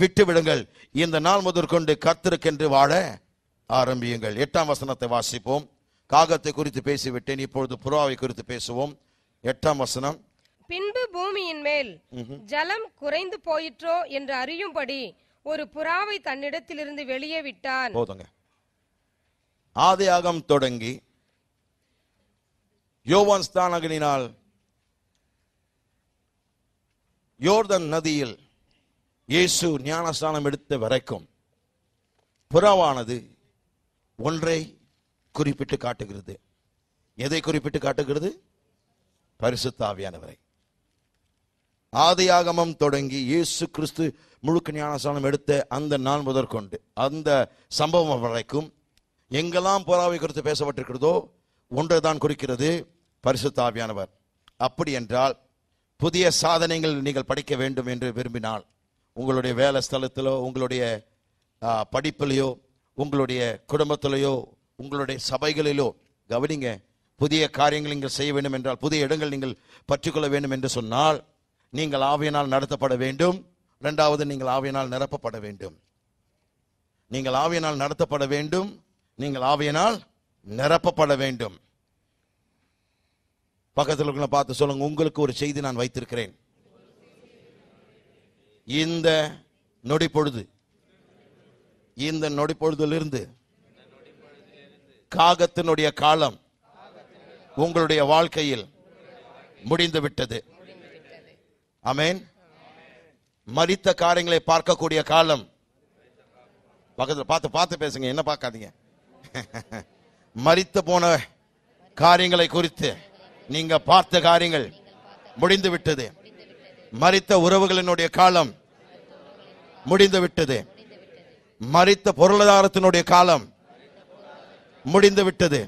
விட்டுவிடுங்கள் இந்த நாள் முதற்கொண்டு கத்திருக்கென்று வாழ ஆரம்பியுங்கள் எட்டாம் வசனத்தை வாசிப்போம் காகத்தை குறித்து பேசிவிட்டேன் இப்பொழுது புறாவை குறித்து பேசுவோம் எட்டாம் வசனம் பின்பு பூமியின் மேல் ஜலம் குறைந்து போயிற்றோ என்று அறியும்படி ஒரு புறாவை தன்னிடத்திலிருந்து வெளியே விட்டான் போதுங்க ஆதியாகம் தொடங்கி யோவான் ஸ்தானகனினால் யோர்தன் நதியில் இயேசு ஞானஸ்தானம் எடுத்த வரைக்கும் புறாவானது ஒன்றை குறிப்பிட்டு காட்டுகிறது எதை குறிப்பிட்டு காட்டுகிறது பரிசுத்தாவியானவரை ஆதியாகமம் தொடங்கி இயேசு கிறிஸ்து முழுக்க ஞானசாலம் எடுத்த அந்த நாள் முதற்கொண்டு அந்த சம்பவம் வரைக்கும் எங்கெல்லாம் போராவை குறித்து பேசப்பட்டிருக்கிறதோ ஒன்றை தான் குறிக்கிறது பரிசுத்தாவியானவர் அப்படி என்றால் புதிய சாதனைகள் நீங்கள் படிக்க வேண்டும் என்று விரும்பினால் உங்களுடைய வேலை ஸ்தலத்திலோ உங்களுடைய படிப்பிலையோ உங்களுடைய குடும்பத்திலேயோ உங்களுடைய சபைகளிலோ கவனிங்க புதிய காரியங்கள் நீங்கள் செய்ய வேண்டும் என்றால் புதிய இடங்கள் நீங்கள் பற்றிக்கொள்ள வேண்டும் என்று சொன்னால் நீங்கள் ஆவியினால் நடத்தப்பட வேண்டும் ரெண்டாவது நீங்கள் ஆவியினால் நிரப்பப்பட வேண்டும் நீங்கள் ஆவியினால் நடத்தப்பட வேண்டும் நீங்கள் ஆவியினால் நிரப்பப்பட வேண்டும் பக்கத்தில் இருக்கிற பார்த்து சொல்லுங்க உங்களுக்கு ஒரு செய்தி நான் வைத்திருக்கிறேன் இந்த நொடி பொழுது இந்த நொடி பொழுதிலிருந்து காகத்தினுடைய காலம் உங்களுடைய வாழ்க்கையில் முடிந்து விட்டது அமேன் மறித்த காரியங்களை பார்க்கக்கூடிய காலம் பக்கத்தில் பார்த்து பார்த்து பேசுங்க என்ன பார்க்காதீங்க மறித்து போன காரியங்களை குறித்து நீங்க பார்த்த காரியங்கள் முடிந்து விட்டது மறித்த உறவுகளினுடைய காலம் முடிந்து விட்டது மறித்த பொருளாதாரத்தினுடைய காலம் முடிந்து விட்டது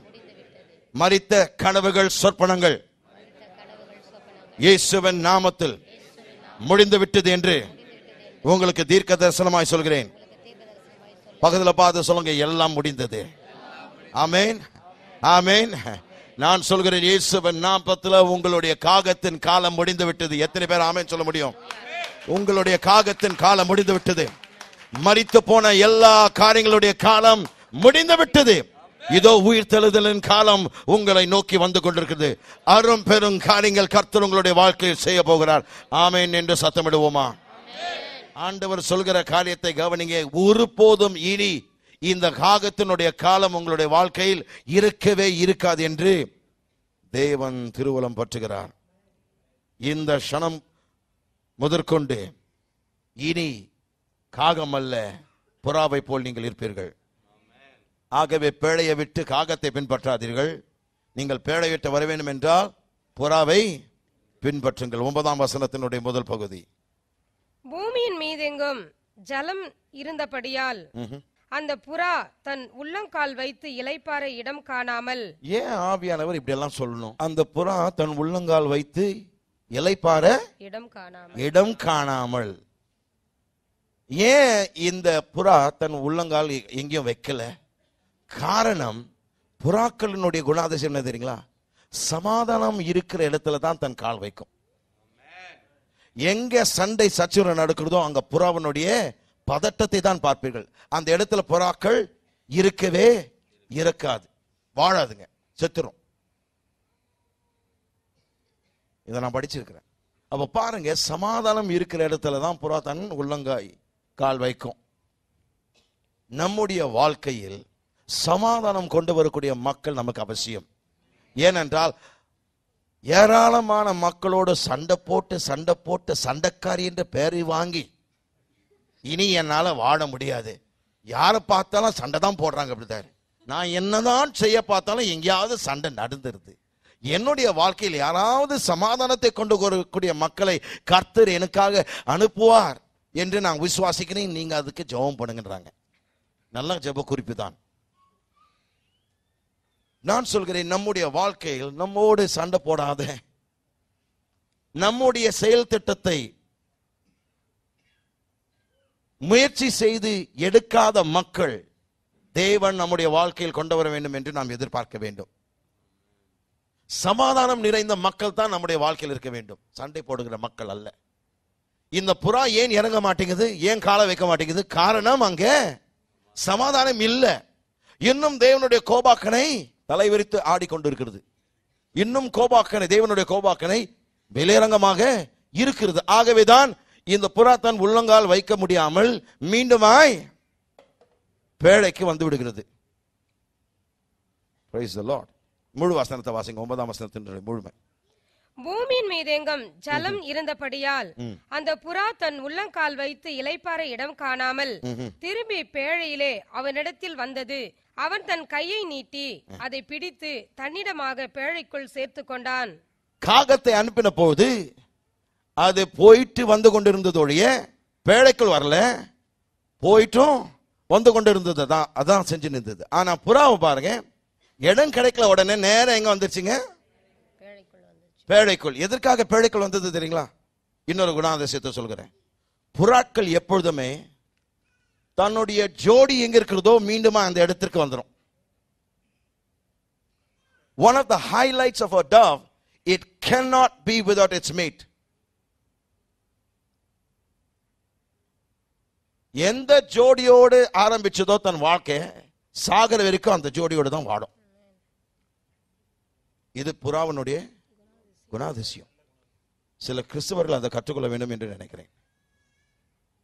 மறித்த கனவுகள் சொற்பனங்கள் இயேசுவன் நாமத்தில் முடிந்து விட்டது என்று உங்களுக்கு தீர்க்க தரிசனமாய் சொல்கிறேன் பகுதியில் பார்த்து சொல்லுங்க எல்லாம் முடிந்தது ஆமேன் ஆமேன் நான் சொல்கிறேன் இயேசுவன் நாற்பத்தில் உங்களுடைய காகத்தின் காலம் முடிந்து விட்டது எத்தனை பேர் ஆமேன் சொல்ல முடியும் உங்களுடைய காகத்தின் காலம் முடிந்து விட்டது மறித்து போன எல்லா காரியங்களுடைய காலம் முடிந்து விட்டது இதோ உயிர் தெழுதலின் காலம் உங்களை நோக்கி வந்து கொண்டிருக்கிறது அரும் பெரும் காரியங்கள் கர்த்தர் உங்களுடைய வாழ்க்கையில் செய்ய போகிறார் ஆமேன் என்று சத்தமிடுவோமா ஆண்டவர் சொல்கிற காரியத்தை கவனிங்க போதும் இனி இந்த காகத்தினுடைய காலம் உங்களுடைய வாழ்க்கையில் இருக்கவே இருக்காது என்று தேவன் திருவலம் பற்றுகிறார் இந்த க்ஷணம் முதற்கொண்டு இனி காகம் அல்ல புறாவை போல் நீங்கள் இருப்பீர்கள் ஆகவே பேழையை விட்டு காகத்தை பின்பற்றாதீர்கள் நீங்கள் பேழை விட்டு வர வேண்டும் என்றால் புறாவை பின்பற்றுங்கள் ஒன்பதாம் வசனத்தினுடைய முதல் பகுதி பூமியின் மீதெங்கும் ஜலம் இருந்தபடியால் அந்த புறா தன் உள்ளங்கால் வைத்து இலைப்பாறை இடம் காணாமல் ஏன் ஆவியானவர் இப்படி எல்லாம் சொல்லணும் அந்த புறா தன் உள்ளங்கால் வைத்து இலைப்பாற இடம் காணாமல் இடம் காணாமல் ஏன் இந்த புறா தன் உள்ளங்கால் எங்கேயும் வைக்கல காரணம் புறாக்களினுடைய குணாதிசயம் என்ன தெரியுங்களா சமாதானம் இருக்கிற இடத்துல தான் தன் கால் வைக்கும் எங்க சண்டை சச்சுரை நடக்கிறதோ அங்க புறாவனுடைய பதட்டத்தை தான் பார்ப்பீர்கள் அந்த இடத்துல புறாக்கள் இருக்கவே இருக்காது வாழாதுங்க செத்துரும் இதை நான் படிச்சிருக்கிறேன் அப்ப பாருங்க சமாதானம் இருக்கிற இடத்துல தான் புறா தன் உள்ளங்காய் கால் வைக்கும் நம்முடைய வாழ்க்கையில் சமாதானம் கொண்டு வரக்கூடிய மக்கள் நமக்கு அவசியம் ஏனென்றால் ஏராளமான மக்களோடு சண்டை போட்டு சண்டை போட்டு சண்டைக்காரி என்ற பெயரை வாங்கி இனி என்னால் வாழ முடியாது யாரை பார்த்தாலும் சண்டை தான் போடுறாங்க அப்படித்தாரு நான் என்னதான் செய்ய பார்த்தாலும் எங்கேயாவது சண்டை நடந்துருது என்னுடைய வாழ்க்கையில் யாராவது சமாதானத்தை கொண்டு வரக்கூடிய மக்களை கர்த்தர் எனக்காக அனுப்புவார் என்று நான் விசுவாசிக்கிறேன் நீங்கள் அதுக்கு ஜெபம் பண்ணுங்கன்றாங்க நல்ல ஜெப குறிப்பு தான் நான் சொல்கிறேன் நம்முடைய வாழ்க்கையில் நம்மோடு சண்டை போடாத நம்முடைய செயல் திட்டத்தை முயற்சி செய்து எடுக்காத மக்கள் தேவன் நம்முடைய வாழ்க்கையில் கொண்டு வர வேண்டும் என்று நாம் எதிர்பார்க்க வேண்டும் சமாதானம் நிறைந்த மக்கள் தான் நம்முடைய வாழ்க்கையில் இருக்க வேண்டும் சண்டை போடுகிற மக்கள் அல்ல இந்த புறா ஏன் இறங்க மாட்டேங்குது ஏன் காலை வைக்க மாட்டேங்குது காரணம் அங்கே சமாதானம் இல்லை இன்னும் தேவனுடைய கோபாக்கனை தலைவிரித்து ஆடிக்கொண்டிருக்கிறது இன்னும் கோபாக்கனை தேவனுடைய கோபாக்கனை வெளியரங்கமாக இருக்கிறது ஆகவேதான் இந்த புராத்தன் உள்ளங்கால் வைக்க முடியாமல் மீண்டுமாய் பேழைக்கு வந்து விடுகிறது முழு வாசனத்தை வாசிங்க ஒன்பதாம் வசனத்தினுடைய முழுமை பூமியின் மீதெங்கும் ஜலம் இருந்தபடியால் அந்த புறா தன் உள்ளங்கால் வைத்து இலைப்பாறை இடம் காணாமல் திரும்பி பேழையிலே அவனிடத்தில் வந்தது அவன் தன் கையை நீட்டி அதை பிடித்து தன்னிடமாக பேழைக்குள் சேர்த்து கொண்டான் காகத்தை அனுப்பின போது அது போயிட்டு வந்து கொண்டிருந்ததோடைய பேழைக்குள் வரல போயிட்டும் வந்து கொண்டிருந்தது தான் அதான் செஞ்சு நின்றது ஆனா புறாவை பாருங்க இடம் கிடைக்கல உடனே நேரம் எங்க வந்துருச்சுங்க பேழைக்குள் எதற்காக பேழைக்குள் வந்தது தெரியுங்களா இன்னொரு குணாதிசயத்தை சொல்கிறேன் புறாக்கள் எப்பொழுதுமே தன்னுடைய ஜோடி எங்க இருக்கிறதோ மீண்டுமா அந்த இடத்திற்கு வந்துடும் one of the highlights of a dove it can not be without its mate எந்த ஜோடியோடு ஆரம்பிச்சதோ தன் வாழ்க்கை சாகர வரைக்கும் அந்த ஜோடியோடு தான் வாடும் இது புறாவனுடைய குணாதிசயம் சில கிறிஸ்தவர்கள் அதை கற்றுக்கொள்ள வேண்டும் என்று நினைக்கிறேன்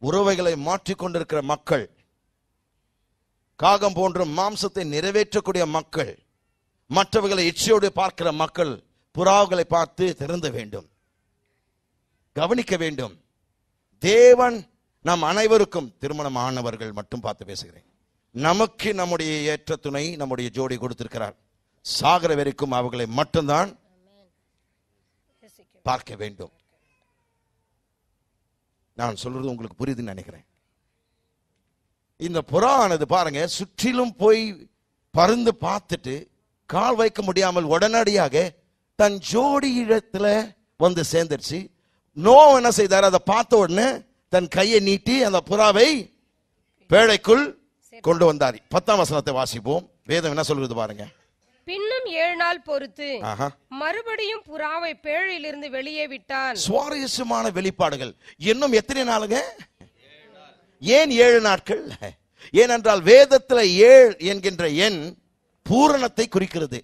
உறவைகளை மாற்றிக்கொண்டிருக்கிற மக்கள் காகம் போன்ற மாம்சத்தை நிறைவேற்றக்கூடிய மக்கள் மற்றவர்களை இச்சையோடு பார்க்கிற மக்கள் புறாவுகளை பார்த்து திறந்த வேண்டும் கவனிக்க வேண்டும் தேவன் நம் அனைவருக்கும் திருமணம் ஆனவர்கள் மட்டும் பார்த்து பேசுகிறேன் நமக்கு நம்முடைய ஏற்ற துணை நம்முடைய ஜோடி கொடுத்திருக்கிறார் சாகர வரைக்கும் அவர்களை மட்டும்தான் பார்க்க வேண்டும் நான் சொல்றது உங்களுக்கு புரியுதுன்னு நினைக்கிறேன் இந்த புறானது பாருங்க சுற்றிலும் போய் பருந்து பார்த்துட்டு கால் வைக்க முடியாமல் உடனடியாக தன் ஜோடி இடத்துல வந்து சேர்ந்துருச்சு நோ என்ன செய்தார் அதை பார்த்த உடனே தன் கையை நீட்டி அந்த புறாவை பேழைக்குள் கொண்டு வந்தார் பத்தாம் வசனத்தை வாசிப்போம் வேதம் என்ன சொல்கிறது பாருங்க பின்னும் ஏழு நாள் பொறுத்து மறுபடியும் புறாவை பேழையிலிருந்து வெளியே விட்டான் சுவாரஸ்யமான வெளிப்பாடுகள் இன்னும் எத்தனை நாளுங்க ஏன் ஏழு நாட்கள் ஏனென்றால் வேதத்தில் ஏழ் என்கின்ற எண் பூரணத்தை குறிக்கிறது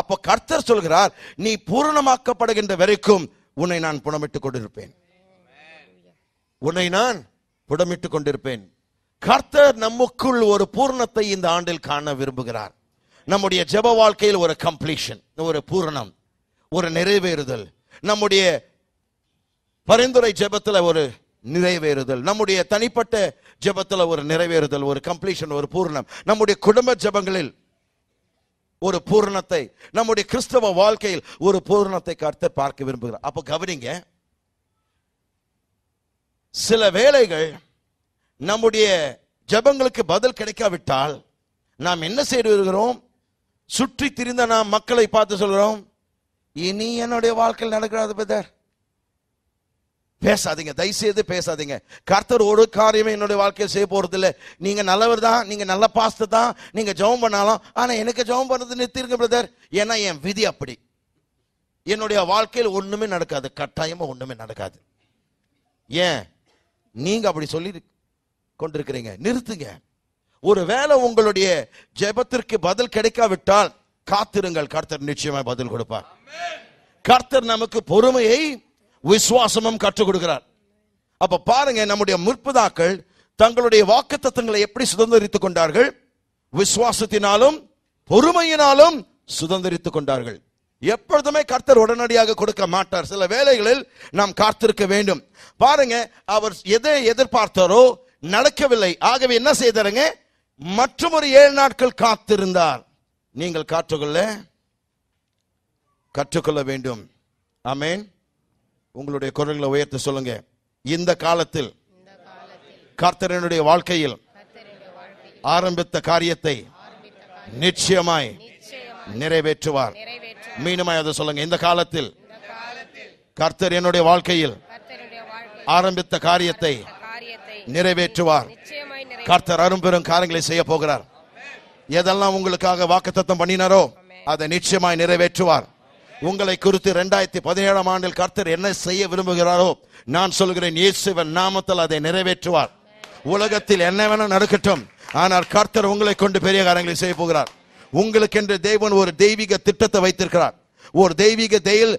அப்ப கர்த்தர் சொல்கிறார் நீ பூரணமாக்கப்படுகின்ற வரைக்கும் உன்னை நான் புடமிட்டுக் கொண்டிருப்பேன் உன்னை நான் புடமிட்டுக் கொண்டிருப்பேன் கர்த்தர் நமக்குள் ஒரு பூர்ணத்தை இந்த ஆண்டில் காண விரும்புகிறார் நம்முடைய ஜெப வாழ்க்கையில் ஒரு கம்ப்ளீஷன் ஒரு பூரணம் ஒரு நிறைவேறுதல் நம்முடைய பரிந்துரை ஜெபத்தில் ஒரு நிறைவேறுதல் நம்முடைய தனிப்பட்ட ஜெபத்தில் ஒரு நிறைவேறுதல் ஒரு கம்ப்ளீஷன் ஒரு பூரணம் நம்முடைய குடும்ப ஜெபங்களில் ஒரு பூரணத்தை நம்முடைய கிறிஸ்தவ வாழ்க்கையில் ஒரு பூரணத்தை கருத்து பார்க்க விரும்புகிறார் அப்போ கவனிங்க சில வேலைகள் நம்முடைய ஜபங்களுக்கு பதில் கிடைக்காவிட்டால் நாம் என்ன செய்து வருகிறோம் சுற்றி திரிந்த நாம் மக்களை பார்த்து சொல்கிறோம் இனி என்னுடைய வாழ்க்கையில் நடக்கிறாது பிரதர் பேசாதீங்க தயவுசெய்து பேசாதீங்க கர்த்தர் ஒரு காரியமே என்னுடைய வாழ்க்கையில் செய்ய போகிறது இல்லை நீங்கள் நல்லவர் தான் நீங்கள் நல்ல பாஸ்து தான் நீங்கள் ஜெபம் பண்ணாலும் ஆனால் எனக்கு ஜெபம் பண்ணுறது நிறுத்திருங்க பிரதர் ஏன்னா என் விதி அப்படி என்னுடைய வாழ்க்கையில் ஒன்றுமே நடக்காது கட்டாயமாக ஒன்றுமே நடக்காது ஏன் நீங்கள் அப்படி சொல்லி கொண்டிருக்கிறீங்க நிறுத்துங்க ஒருவேளை உங்களுடைய ஜெபத்திற்கு பதில் கிடைக்காவிட்டால் காத்திருங்கள் கர்த்தர் நிச்சயமா பதில் கொடுப்பார் கர்த்தர் நமக்கு பொறுமையை விசுவாசமும் கற்றுக் கொடுக்கிறார் அப்ப பாருங்க நம்முடைய முற்பதாக்கள் தங்களுடைய வாக்கு தத்துவங்களை எப்படி சுதந்திரித்துக் கொண்டார்கள் விசுவாசத்தினாலும் பொறுமையினாலும் சுதந்திரித்துக் கொண்டார்கள் எப்பொழுதுமே கர்த்தர் உடனடியாக கொடுக்க மாட்டார் சில வேலைகளில் நாம் காத்திருக்க வேண்டும் பாருங்க அவர் எதை எதிர்பார்த்தாரோ நடக்கவில்லை ஆகவே என்ன செய்தாருங்க மற்றும் ஒரு ஏழு நாட்கள் காத்திருந்தார் நீங்கள் காற்றுக்கொள்ள கற்றுக்கொள்ள வேண்டும் ஆமேன் உங்களுடைய குரல்களை உயர்த்த சொல்லுங்க இந்த காலத்தில் கர்த்தரனுடைய வாழ்க்கையில் ஆரம்பித்த காரியத்தை நிச்சயமாய் நிறைவேற்றுவார் மீனமாய் அதை சொல்லுங்க இந்த காலத்தில் கர்த்தர் என்னுடைய வாழ்க்கையில் ஆரம்பித்த காரியத்தை நிறைவேற்றுவார் கர்த்தர் அரும்பெரும் காரியங்களை செய்ய போகிறார் எதெல்லாம் உங்களுக்காக வாக்குத்தத்தம் பண்ணினாரோ அதை நிச்சயமாய் நிறைவேற்றுவார் உங்களை குறித்து இரண்டாயிரத்தி பதினேழாம் ஆண்டில் கர்த்தர் என்ன செய்ய விரும்புகிறாரோ நான் சொல்கிறேன் இயேசுவன் நாமத்தில் அதை நிறைவேற்றுவார் உலகத்தில் என்ன வேணும் நடக்கட்டும் ஆனால் கர்த்தர் உங்களை கொண்டு பெரிய காரியங்களை செய்ய போகிறார் உங்களுக்கென்று தேவன் ஒரு தெய்வீக திட்டத்தை வைத்திருக்கிறார் ஒரு தெய்வீக தெயில்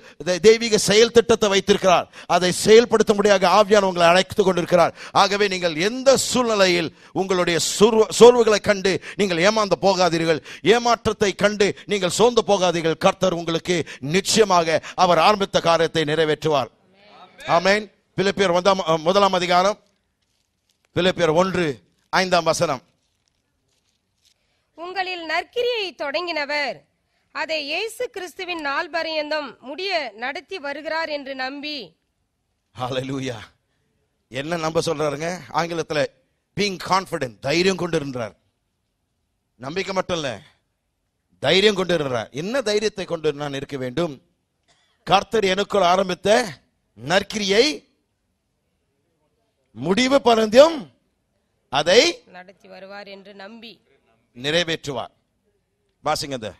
தெய்வீக செயல் திட்டத்தை வைத்திருக்கிறார் அதை செயல்படுத்த முடியாத ஆவியான உங்களை அழைத்துக் கொண்டிருக்கிறார் ஆகவே நீங்கள் எந்த சூழ்நிலையில் உங்களுடைய சோர்வுகளை கண்டு நீங்கள் ஏமாந்து போகாதீர்கள் ஏமாற்றத்தை கண்டு நீங்கள் சோர்ந்து போகாதீர்கள் கர்த்தர் உங்களுக்கு நிச்சயமாக அவர் ஆரம்பித்த காரியத்தை நிறைவேற்றுவார் ஆமேன் பிலிப்பியர் முதலாம் அதிகாரம் பிலிப்பியர் ஒன்று ஐந்தாம் வசனம் உங்களில் நற்கிரியை தொடங்கினவர் அதை இயேசு கிறிஸ்துவின் நாள் பரியந்தம் முடிய நடத்தி வருகிறார் என்று நம்பி ஹalleluya என்ன நம்ப சொல்றாருங்க ஆங்கிலத்தில் பீங் கான்ஃபிடென்ட் தைரியம் கொண்டு இருந்தார் நம்பிக்கை மட்டும் இல்லை தைரியம் கொண்டு என்ன தைரியத்தை கொண்டு நான் இருக்க வேண்டும் கர்த்தர் எனக்குள் ஆரம்பித்த நற்கிரியை முடிவு பரந்தியும் அதை நடத்தி வருவார் என்று நம்பி நிறைவேற்றுவார் வாசிங்க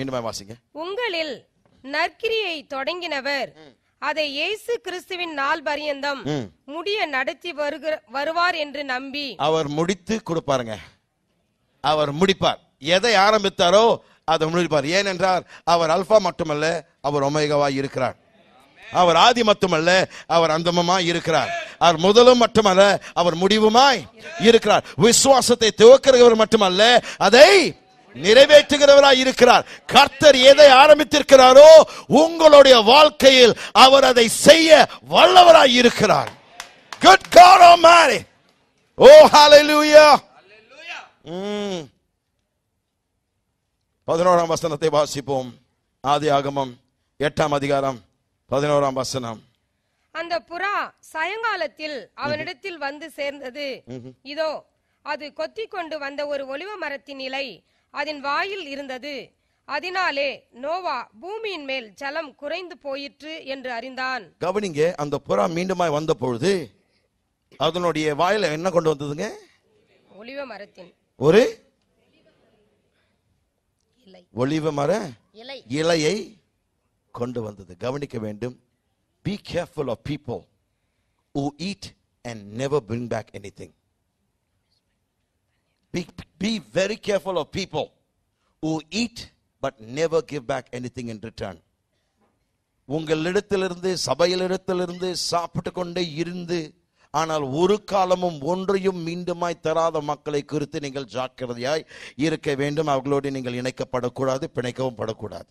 மீண்டும் வாசிங்க உங்களில் நற்கிரியை தொடங்கினவர் அதை இயேசு கிறிஸ்துவின் நாள் பரியந்தம் முடிய நடத்தி வருகிற வருவார் என்று நம்பி அவர் முடித்து கொடுப்பாருங்க அவர் முடிப்பார் எதை ஆரம்பித்தாரோ அதை முடிப்பார் ஏனென்றால் அவர் அல்பா மட்டுமல்ல அவர் ஒமேகவா இருக்கிறார் அவர் ஆதி மட்டுமல்ல அவர் அந்தமமாய் இருக்கிறார் அவர் முதலும் மட்டுமல்ல அவர் முடிவுமாய் இருக்கிறார் விசுவாசத்தை துவக்கிறவர் மட்டுமல்ல அதை நிறைவேற்றுகிறவராய் இருக்கிறார் கர்த்தர் எதை ஆரம்பித்திருக்கிறாரோ உங்களுடைய வாழ்க்கையில் அவர் அதை செய்ய வல்லவராய் இருக்கிறார் குட் காட் ஆ ஓ ஹalleluya பதினோராம் வசனத்தை வாசிப்போம் ஆதி ஆகமம் எட்டாம் அதிகாரம் பதினோராம் வசனம் அந்த புறா சாயங்காலத்தில் அவனிடத்தில் வந்து சேர்ந்தது இதோ அது கொத்தி கொண்டு வந்த ஒரு ஒளிவ மரத்தின் இலை அதன் வாயில் இருந்தது அதனாலே நோவா பூமியின் மேல் ஜலம் குறைந்து போயிற்று என்று அறிந்தான் கவனிங்க அந்த புறா மீண்டுமாய் வந்த பொழுது அதனுடைய வாயில என்ன கொண்டு வந்ததுங்க ஒளிவ மரத்தின் ஒரு ஒளிவ மர இலையை கொண்டு வந்தது கவனிக்க வேண்டும் be careful of people who eat and never bring back anything Be, be very careful of people who eat but never give back anything in return. உங்களிடத்திலிருந்து சபையிலிடத்திலிருந்து சாப்பிட்டு கொண்டே இருந்து ஆனால் ஒரு காலமும் ஒன்றையும் மீண்டுமாய் தராத மக்களை குறித்து நீங்கள் ஜாக்கிரதையாய் இருக்க வேண்டும் அவர்களோடு நீங்கள் இணைக்கப்படக்கூடாது பிணைக்கவும் படக்கூடாது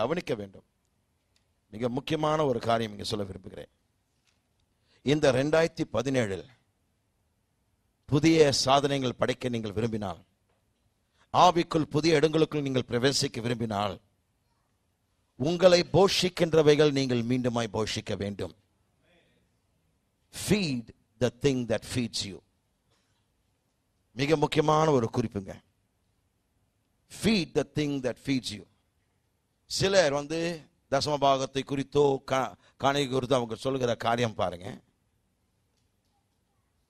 கவனிக்க வேண்டும் மிக முக்கியமான ஒரு காரியம் இங்கே சொல்ல விரும்புகிறேன் இந்த ரெண்டாயிரத்தி பதினேழில் புதிய சாதனைகள் படைக்க நீங்கள் விரும்பினால் ஆவிக்குள் புதிய இடங்களுக்குள் நீங்கள் பிரவேசிக்க விரும்பினால் உங்களை போஷிக்கின்றவைகள் நீங்கள் மீண்டுமாய் போஷிக்க வேண்டும் feed the thing that feeds you மிக முக்கியமான ஒரு குறிப்புங்க feed the thing that feeds you சிலர் வந்து தசமபாகத்தை குறித்தோ கா காணிகை குறித்தோ அவங்க சொல்லுகிற காரியம் பாருங்கள்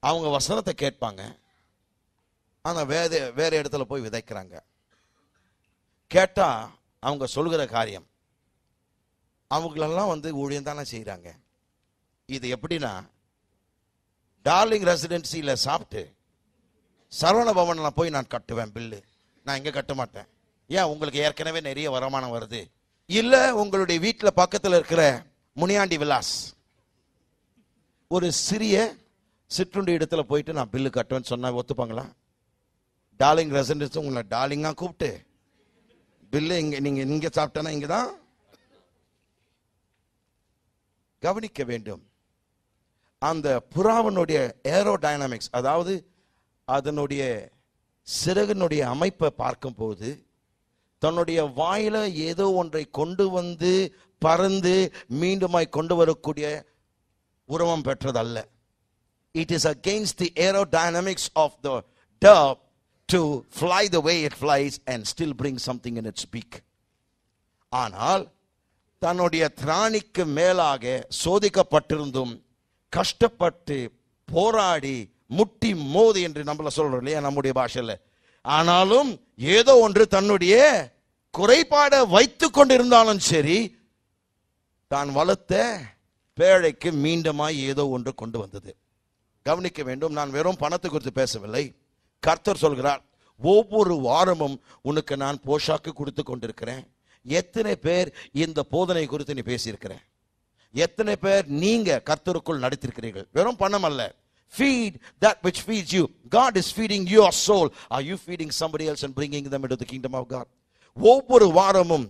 அவங்க வசனத்தை கேட்பாங்க ஆனால் வேறு வேறு இடத்துல போய் விதைக்கிறாங்க கேட்டால் அவங்க சொல்கிற காரியம் அவங்களெல்லாம் வந்து ஊழியம் தானே செய்கிறாங்க இது எப்படின்னா டார்லிங் ரெசிடென்சியில் சாப்பிட்டு சரவண பவனில் போய் நான் கட்டுவேன் பில்லு நான் இங்கே கட்ட மாட்டேன் ஏன் உங்களுக்கு ஏற்கனவே நிறைய வருமானம் வருது இல்லை உங்களுடைய வீட்டில் பக்கத்தில் இருக்கிற முனியாண்டி விலாஸ் ஒரு சிறிய சிற்றுண்டி இடத்துல போயிட்டு நான் பில்லு கட்டுவேன்னு சொன்னால் ஒத்துப்பாங்களா டார்லிங் ரெசிடென்ஸ் உங்களை டார்லிங்காக கூப்பிட்டு பில்லு இங்கே நீங்கள் இங்கே சாப்பிட்டேன்னா இங்கே தான் கவனிக்க வேண்டும் அந்த புறாவனுடைய ஏரோ டைனாமிக்ஸ் அதாவது அதனுடைய சிறகுனுடைய அமைப்பை பார்க்கும்போது தன்னுடைய வாயில ஏதோ ஒன்றை கொண்டு வந்து பறந்து மீண்டுமாய் கொண்டு வரக்கூடிய உருவம் பெற்றதல்ல it is against the aerodynamics of the dove to fly the way it flies and still bring something in its beak ஆனால் தன்னுடைய திராணிக்கு மேலாக சோதிக்கப்பட்டிருந்தும் கஷ்டப்பட்டு போராடி முட்டி மோது என்று நம்மள சொல்றோம் இல்லையா நம்முடைய பாஷையில் ஆனாலும் ஏதோ ஒன்று தன்னுடைய குறைபாட வைத்து கொண்டிருந்தாலும் சரி தான் வளர்த்த பேழைக்கு மீண்டுமாய் ஏதோ ஒன்று கொண்டு வந்தது கவனிக்க வேண்டும் நான் வெறும் பணத்தை குறித்து பேசவில்லை கர்த்தர் சொல்கிறார் ஒவ்வொரு வாரமும் உனக்கு நான் போஷாக்கு கொடுத்து கொண்டிருக்கிறேன் எத்தனை பேர் இந்த போதனை குறித்து நீ பேசியிருக்கிறேன் எத்தனை பேர் நீங்க கர்த்தருக்குள் நடத்திருக்கிறீர்கள் வெறும் பணம் அல்ல Feed that which feeds you. God is feeding your soul. Are you feeding somebody else and bringing them into the kingdom of God? ஒவ்வொரு வாரமும்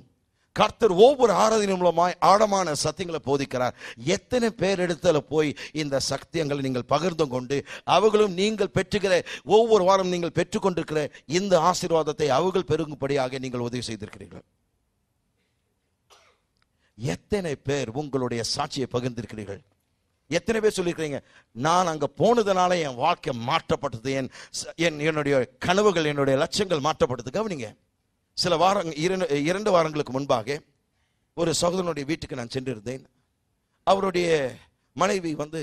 கர்த்தர் ஒவ்வொரு ஆராதனை மூலமாய் ஆழமான சத்தியங்களை போதிக்கிறார் எத்தனை பேர் இடத்துல போய் இந்த சத்தியங்களை நீங்கள் பகிர்ந்து கொண்டு அவர்களும் நீங்கள் பெற்றுகிற ஒவ்வொரு வாரம் நீங்கள் பெற்றுக்கொண்டிருக்கிற இந்த ஆசீர்வாதத்தை அவர்கள் பெருங்கும்படியாக நீங்கள் உதவி செய்திருக்கிறீர்கள் எத்தனை பேர் உங்களுடைய சாட்சியை பகிர்ந்திருக்கிறீர்கள் எத்தனை பேர் சொல்லியிருக்கிறீங்க நான் அங்கே போனதுனால என் வாழ்க்கை மாற்றப்பட்டது என் என்னுடைய கனவுகள் என்னுடைய லட்சங்கள் மாற்றப்பட்டது கவனிங்க சில வாரங்கள் இரண்டு இரண்டு வாரங்களுக்கு முன்பாக ஒரு சகோதரனுடைய வீட்டுக்கு நான் சென்றிருந்தேன் அவருடைய மனைவி வந்து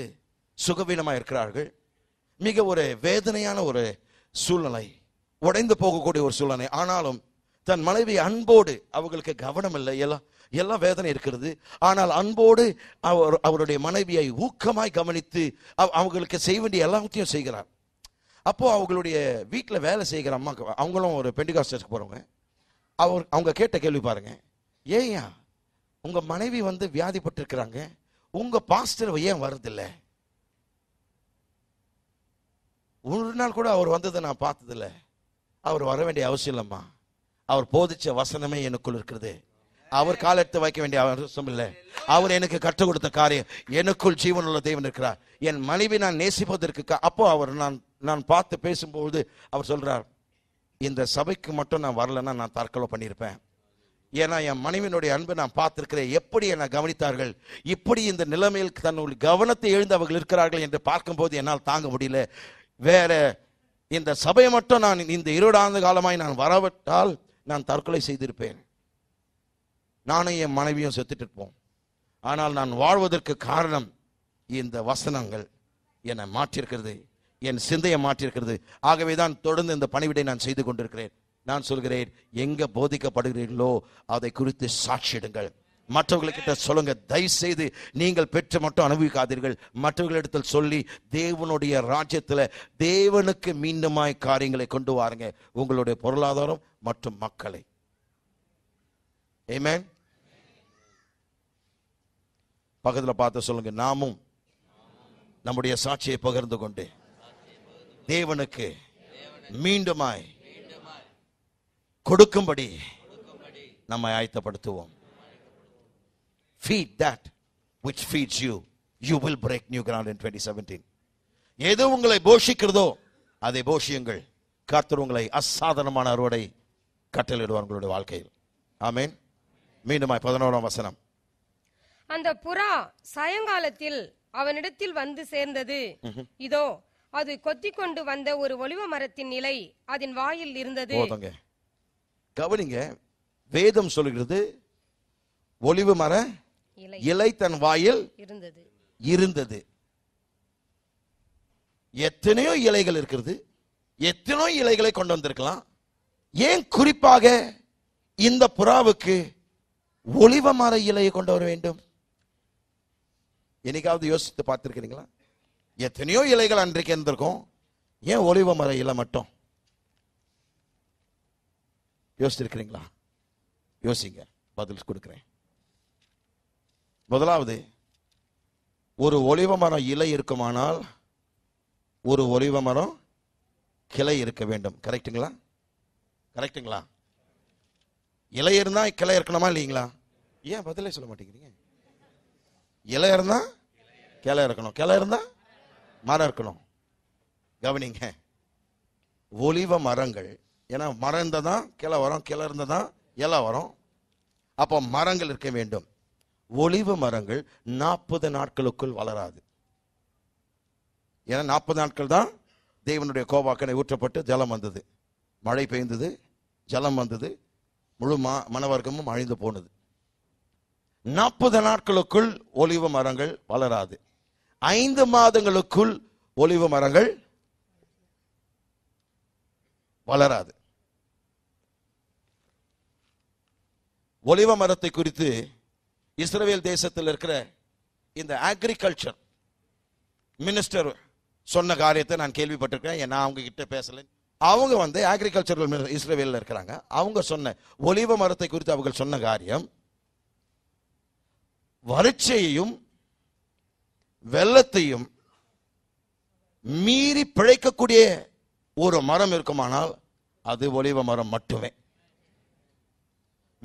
சுகவீனமாக இருக்கிறார்கள் மிக ஒரு வேதனையான ஒரு சூழ்நிலை உடைந்து போகக்கூடிய ஒரு சூழ்நிலை ஆனாலும் தன் மனைவி அன்போடு அவங்களுக்கு கவனம் இல்லை எல்லாம் எல்லாம் வேதனை இருக்கிறது ஆனால் அன்போடு அவர் அவருடைய மனைவியை ஊக்கமாய் கவனித்து அவங்களுக்கு செய்ய வேண்டிய எல்லாத்தையும் செய்கிறார் அப்போது அவங்களுடைய வீட்டில் வேலை செய்கிற அம்மா அவங்களும் ஒரு பெண்டிகாஸ்டர்ஸ்க்கு போகிறவங்க அவர் அவங்க கேட்ட கேள்வி பாருங்க ஏயா உங்க மனைவி வந்து வியாதிப்பட்டிருக்கிறாங்க உங்க பாஸ்டர் ஏன் வருதில்ல ஒரு நாள் கூட அவர் வந்ததை நான் பார்த்ததில்ல அவர் வர வேண்டிய அவசியம் இல்லைம்மா அவர் போதிச்ச வசனமே எனக்குள் இருக்கிறது அவர் கால எடுத்து வைக்க வேண்டிய அவசியம் இல்லை அவர் எனக்கு கற்றுக் கொடுத்த காரியம் எனக்குள் ஜீவன் உள்ள தெய்வன் இருக்கிறார் என் மனைவி நான் நேசிப்பதற்கு அப்போ அவர் நான் நான் பார்த்து பேசும்போது அவர் சொல்றார் இந்த சபைக்கு மட்டும் நான் வரலன்னா நான் தற்கொலை பண்ணியிருப்பேன் ஏன்னா என் மனைவியினுடைய அன்பை நான் பார்த்துருக்கிறேன் எப்படி என்னை கவனித்தார்கள் இப்படி இந்த நிலைமையில் தன்னுடைய கவனத்தை எழுந்து அவர்கள் இருக்கிறார்கள் என்று பார்க்கும்போது என்னால் தாங்க முடியல வேற இந்த சபையை மட்டும் நான் இந்த இருபது ஆண்டு காலமாய் நான் வரவிட்டால் நான் தற்கொலை செய்திருப்பேன் நானும் என் மனைவியும் செத்துட்டு இருப்போம் ஆனால் நான் வாழ்வதற்கு காரணம் இந்த வசனங்கள் என்னை மாற்றிருக்கிறது என் சிந்தையை மாற்றியிருக்கிறது ஆகவே தான் தொடர்ந்து இந்த பணிவிடை நான் செய்து கொண்டிருக்கிறேன் நான் சொல்கிறேன் எங்க போதிக்கப்படுகிறீர்களோ அதை குறித்து சாட்சியிடுங்கள் மற்றவர்கிட்ட சொல்லுங்க தயவு செய்து நீங்கள் பெற்று மட்டும் அனுபவிக்காதீர்கள் மற்றவர்களிடத்தில் சொல்லி தேவனுடைய ராஜ்யத்தில் தேவனுக்கு மீண்டுமாய் காரியங்களை கொண்டு வாருங்க உங்களுடைய பொருளாதாரம் மற்றும் மக்களை ஏமேன் பக்கத்தில் பார்த்து சொல்லுங்க நாமும் நம்முடைய சாட்சியை பகிர்ந்து கொண்டு தேவனுக்கு மீண்டுமாய் கொடுக்கும்படி நம்மை ஆயத்தப்படுத்துவோம் feed that which feeds you you will break new ground in twenty seventeen எது உங்களை போஷிக்கிறதோ அதை போஷியுங்கள் காத்தர் உங்களை அசாதாரணமான அறுவடை கட்டளிடுவார் உங்களுடைய வாழ்க்கையில் ஆமீன் மீண்டுமாய் பதினோராம் வசனம் அந்த புறா சாயங்காலத்தில் அவனிடத்தில் வந்து சேர்ந்தது இதோ அது கொத்தி கொண்டு வந்த ஒரு ஒளிவ மரத்தின் நிலை அதன் வாயில் இருந்தது கவனிங்க வேதம் சொல்கிறது ஒளிவு மர இலை தன் வாயில் இருந்தது இருந்தது எத்தனையோ இலைகள் இருக்கிறது எத்தனையோ இலைகளை கொண்டு வந்திருக்கலாம் ஏன் குறிப்பாக இந்த புறாவுக்கு ஒளிவ மர இலையை கொண்டு வர வேண்டும் என்னைக்காவது யோசித்து பார்த்துருக்கிறீங்களா எத்தனையோ இலைகள் அன்றைக்கு இருந்திருக்கும் ஏன் ஒளிவ மர இலை மட்டும் யோசிச்சிருக்கிறீங்களா யோசிங்க பதில் கொடுக்குறேன் முதலாவது ஒரு ஒளிவ மரம் இலை இருக்குமானால் ஒரு ஒளிவ மரம் கிளை இருக்க வேண்டும் கரெக்டுங்களா கரெக்டுங்களா இலை இருந்தால் கிளை இருக்கணுமா இல்லைங்களா ஏன் பதிலே சொல்ல மாட்டேங்கிறீங்க இலை இருந்தால் கிளை இருக்கணும் கிளை இருந்தால் மரம் இருக்கணும் கவனிங்க ஒலிவ மரங்கள் ஏன்னா மரம் இருந்தால் தான் கிளை வரும் கிளை இருந்தால் தான் இலை வரும் அப்போ மரங்கள் இருக்க வேண்டும் ஒளிவு மரங்கள் நாற்பது நாட்களுக்குள் வளராது ஏன்னா நாற்பது நாட்கள் தான் தேவனுடைய கோபாக்கனை ஊற்றப்பட்டு ஜலம் வந்தது மழை பெய்ந்தது ஜலம் வந்தது முழு மா மனவர்க்கமும் அழிந்து போனது நாற்பது நாட்களுக்குள் ஒளிவு மரங்கள் வளராது ஐந்து மாதங்களுக்குள் ஒளிவு மரங்கள் வளராது ஒளிவ மரத்தை குறித்து இஸ்ரேல் தேசத்தில் இருக்கிற இந்த அக்ரிகல்ச்சர் மினிஸ்டர் சொன்ன காரியத்தை நான் கேள்விப்பட்டிருக்கேன் நான் அவங்க கிட்ட பேசல அவங்க வந்து அக்ரிகல்ச்சரல் இஸ்ரேவேலில் இருக்கிறாங்க அவங்க சொன்ன ஒளிவ மரத்தை குறித்து அவர்கள் சொன்ன காரியம் வறட்சியையும் வெள்ளத்தையும் மீறி பிழைக்கக்கூடிய ஒரு மரம் இருக்குமானால் அது ஒளிவ மரம் மட்டுமே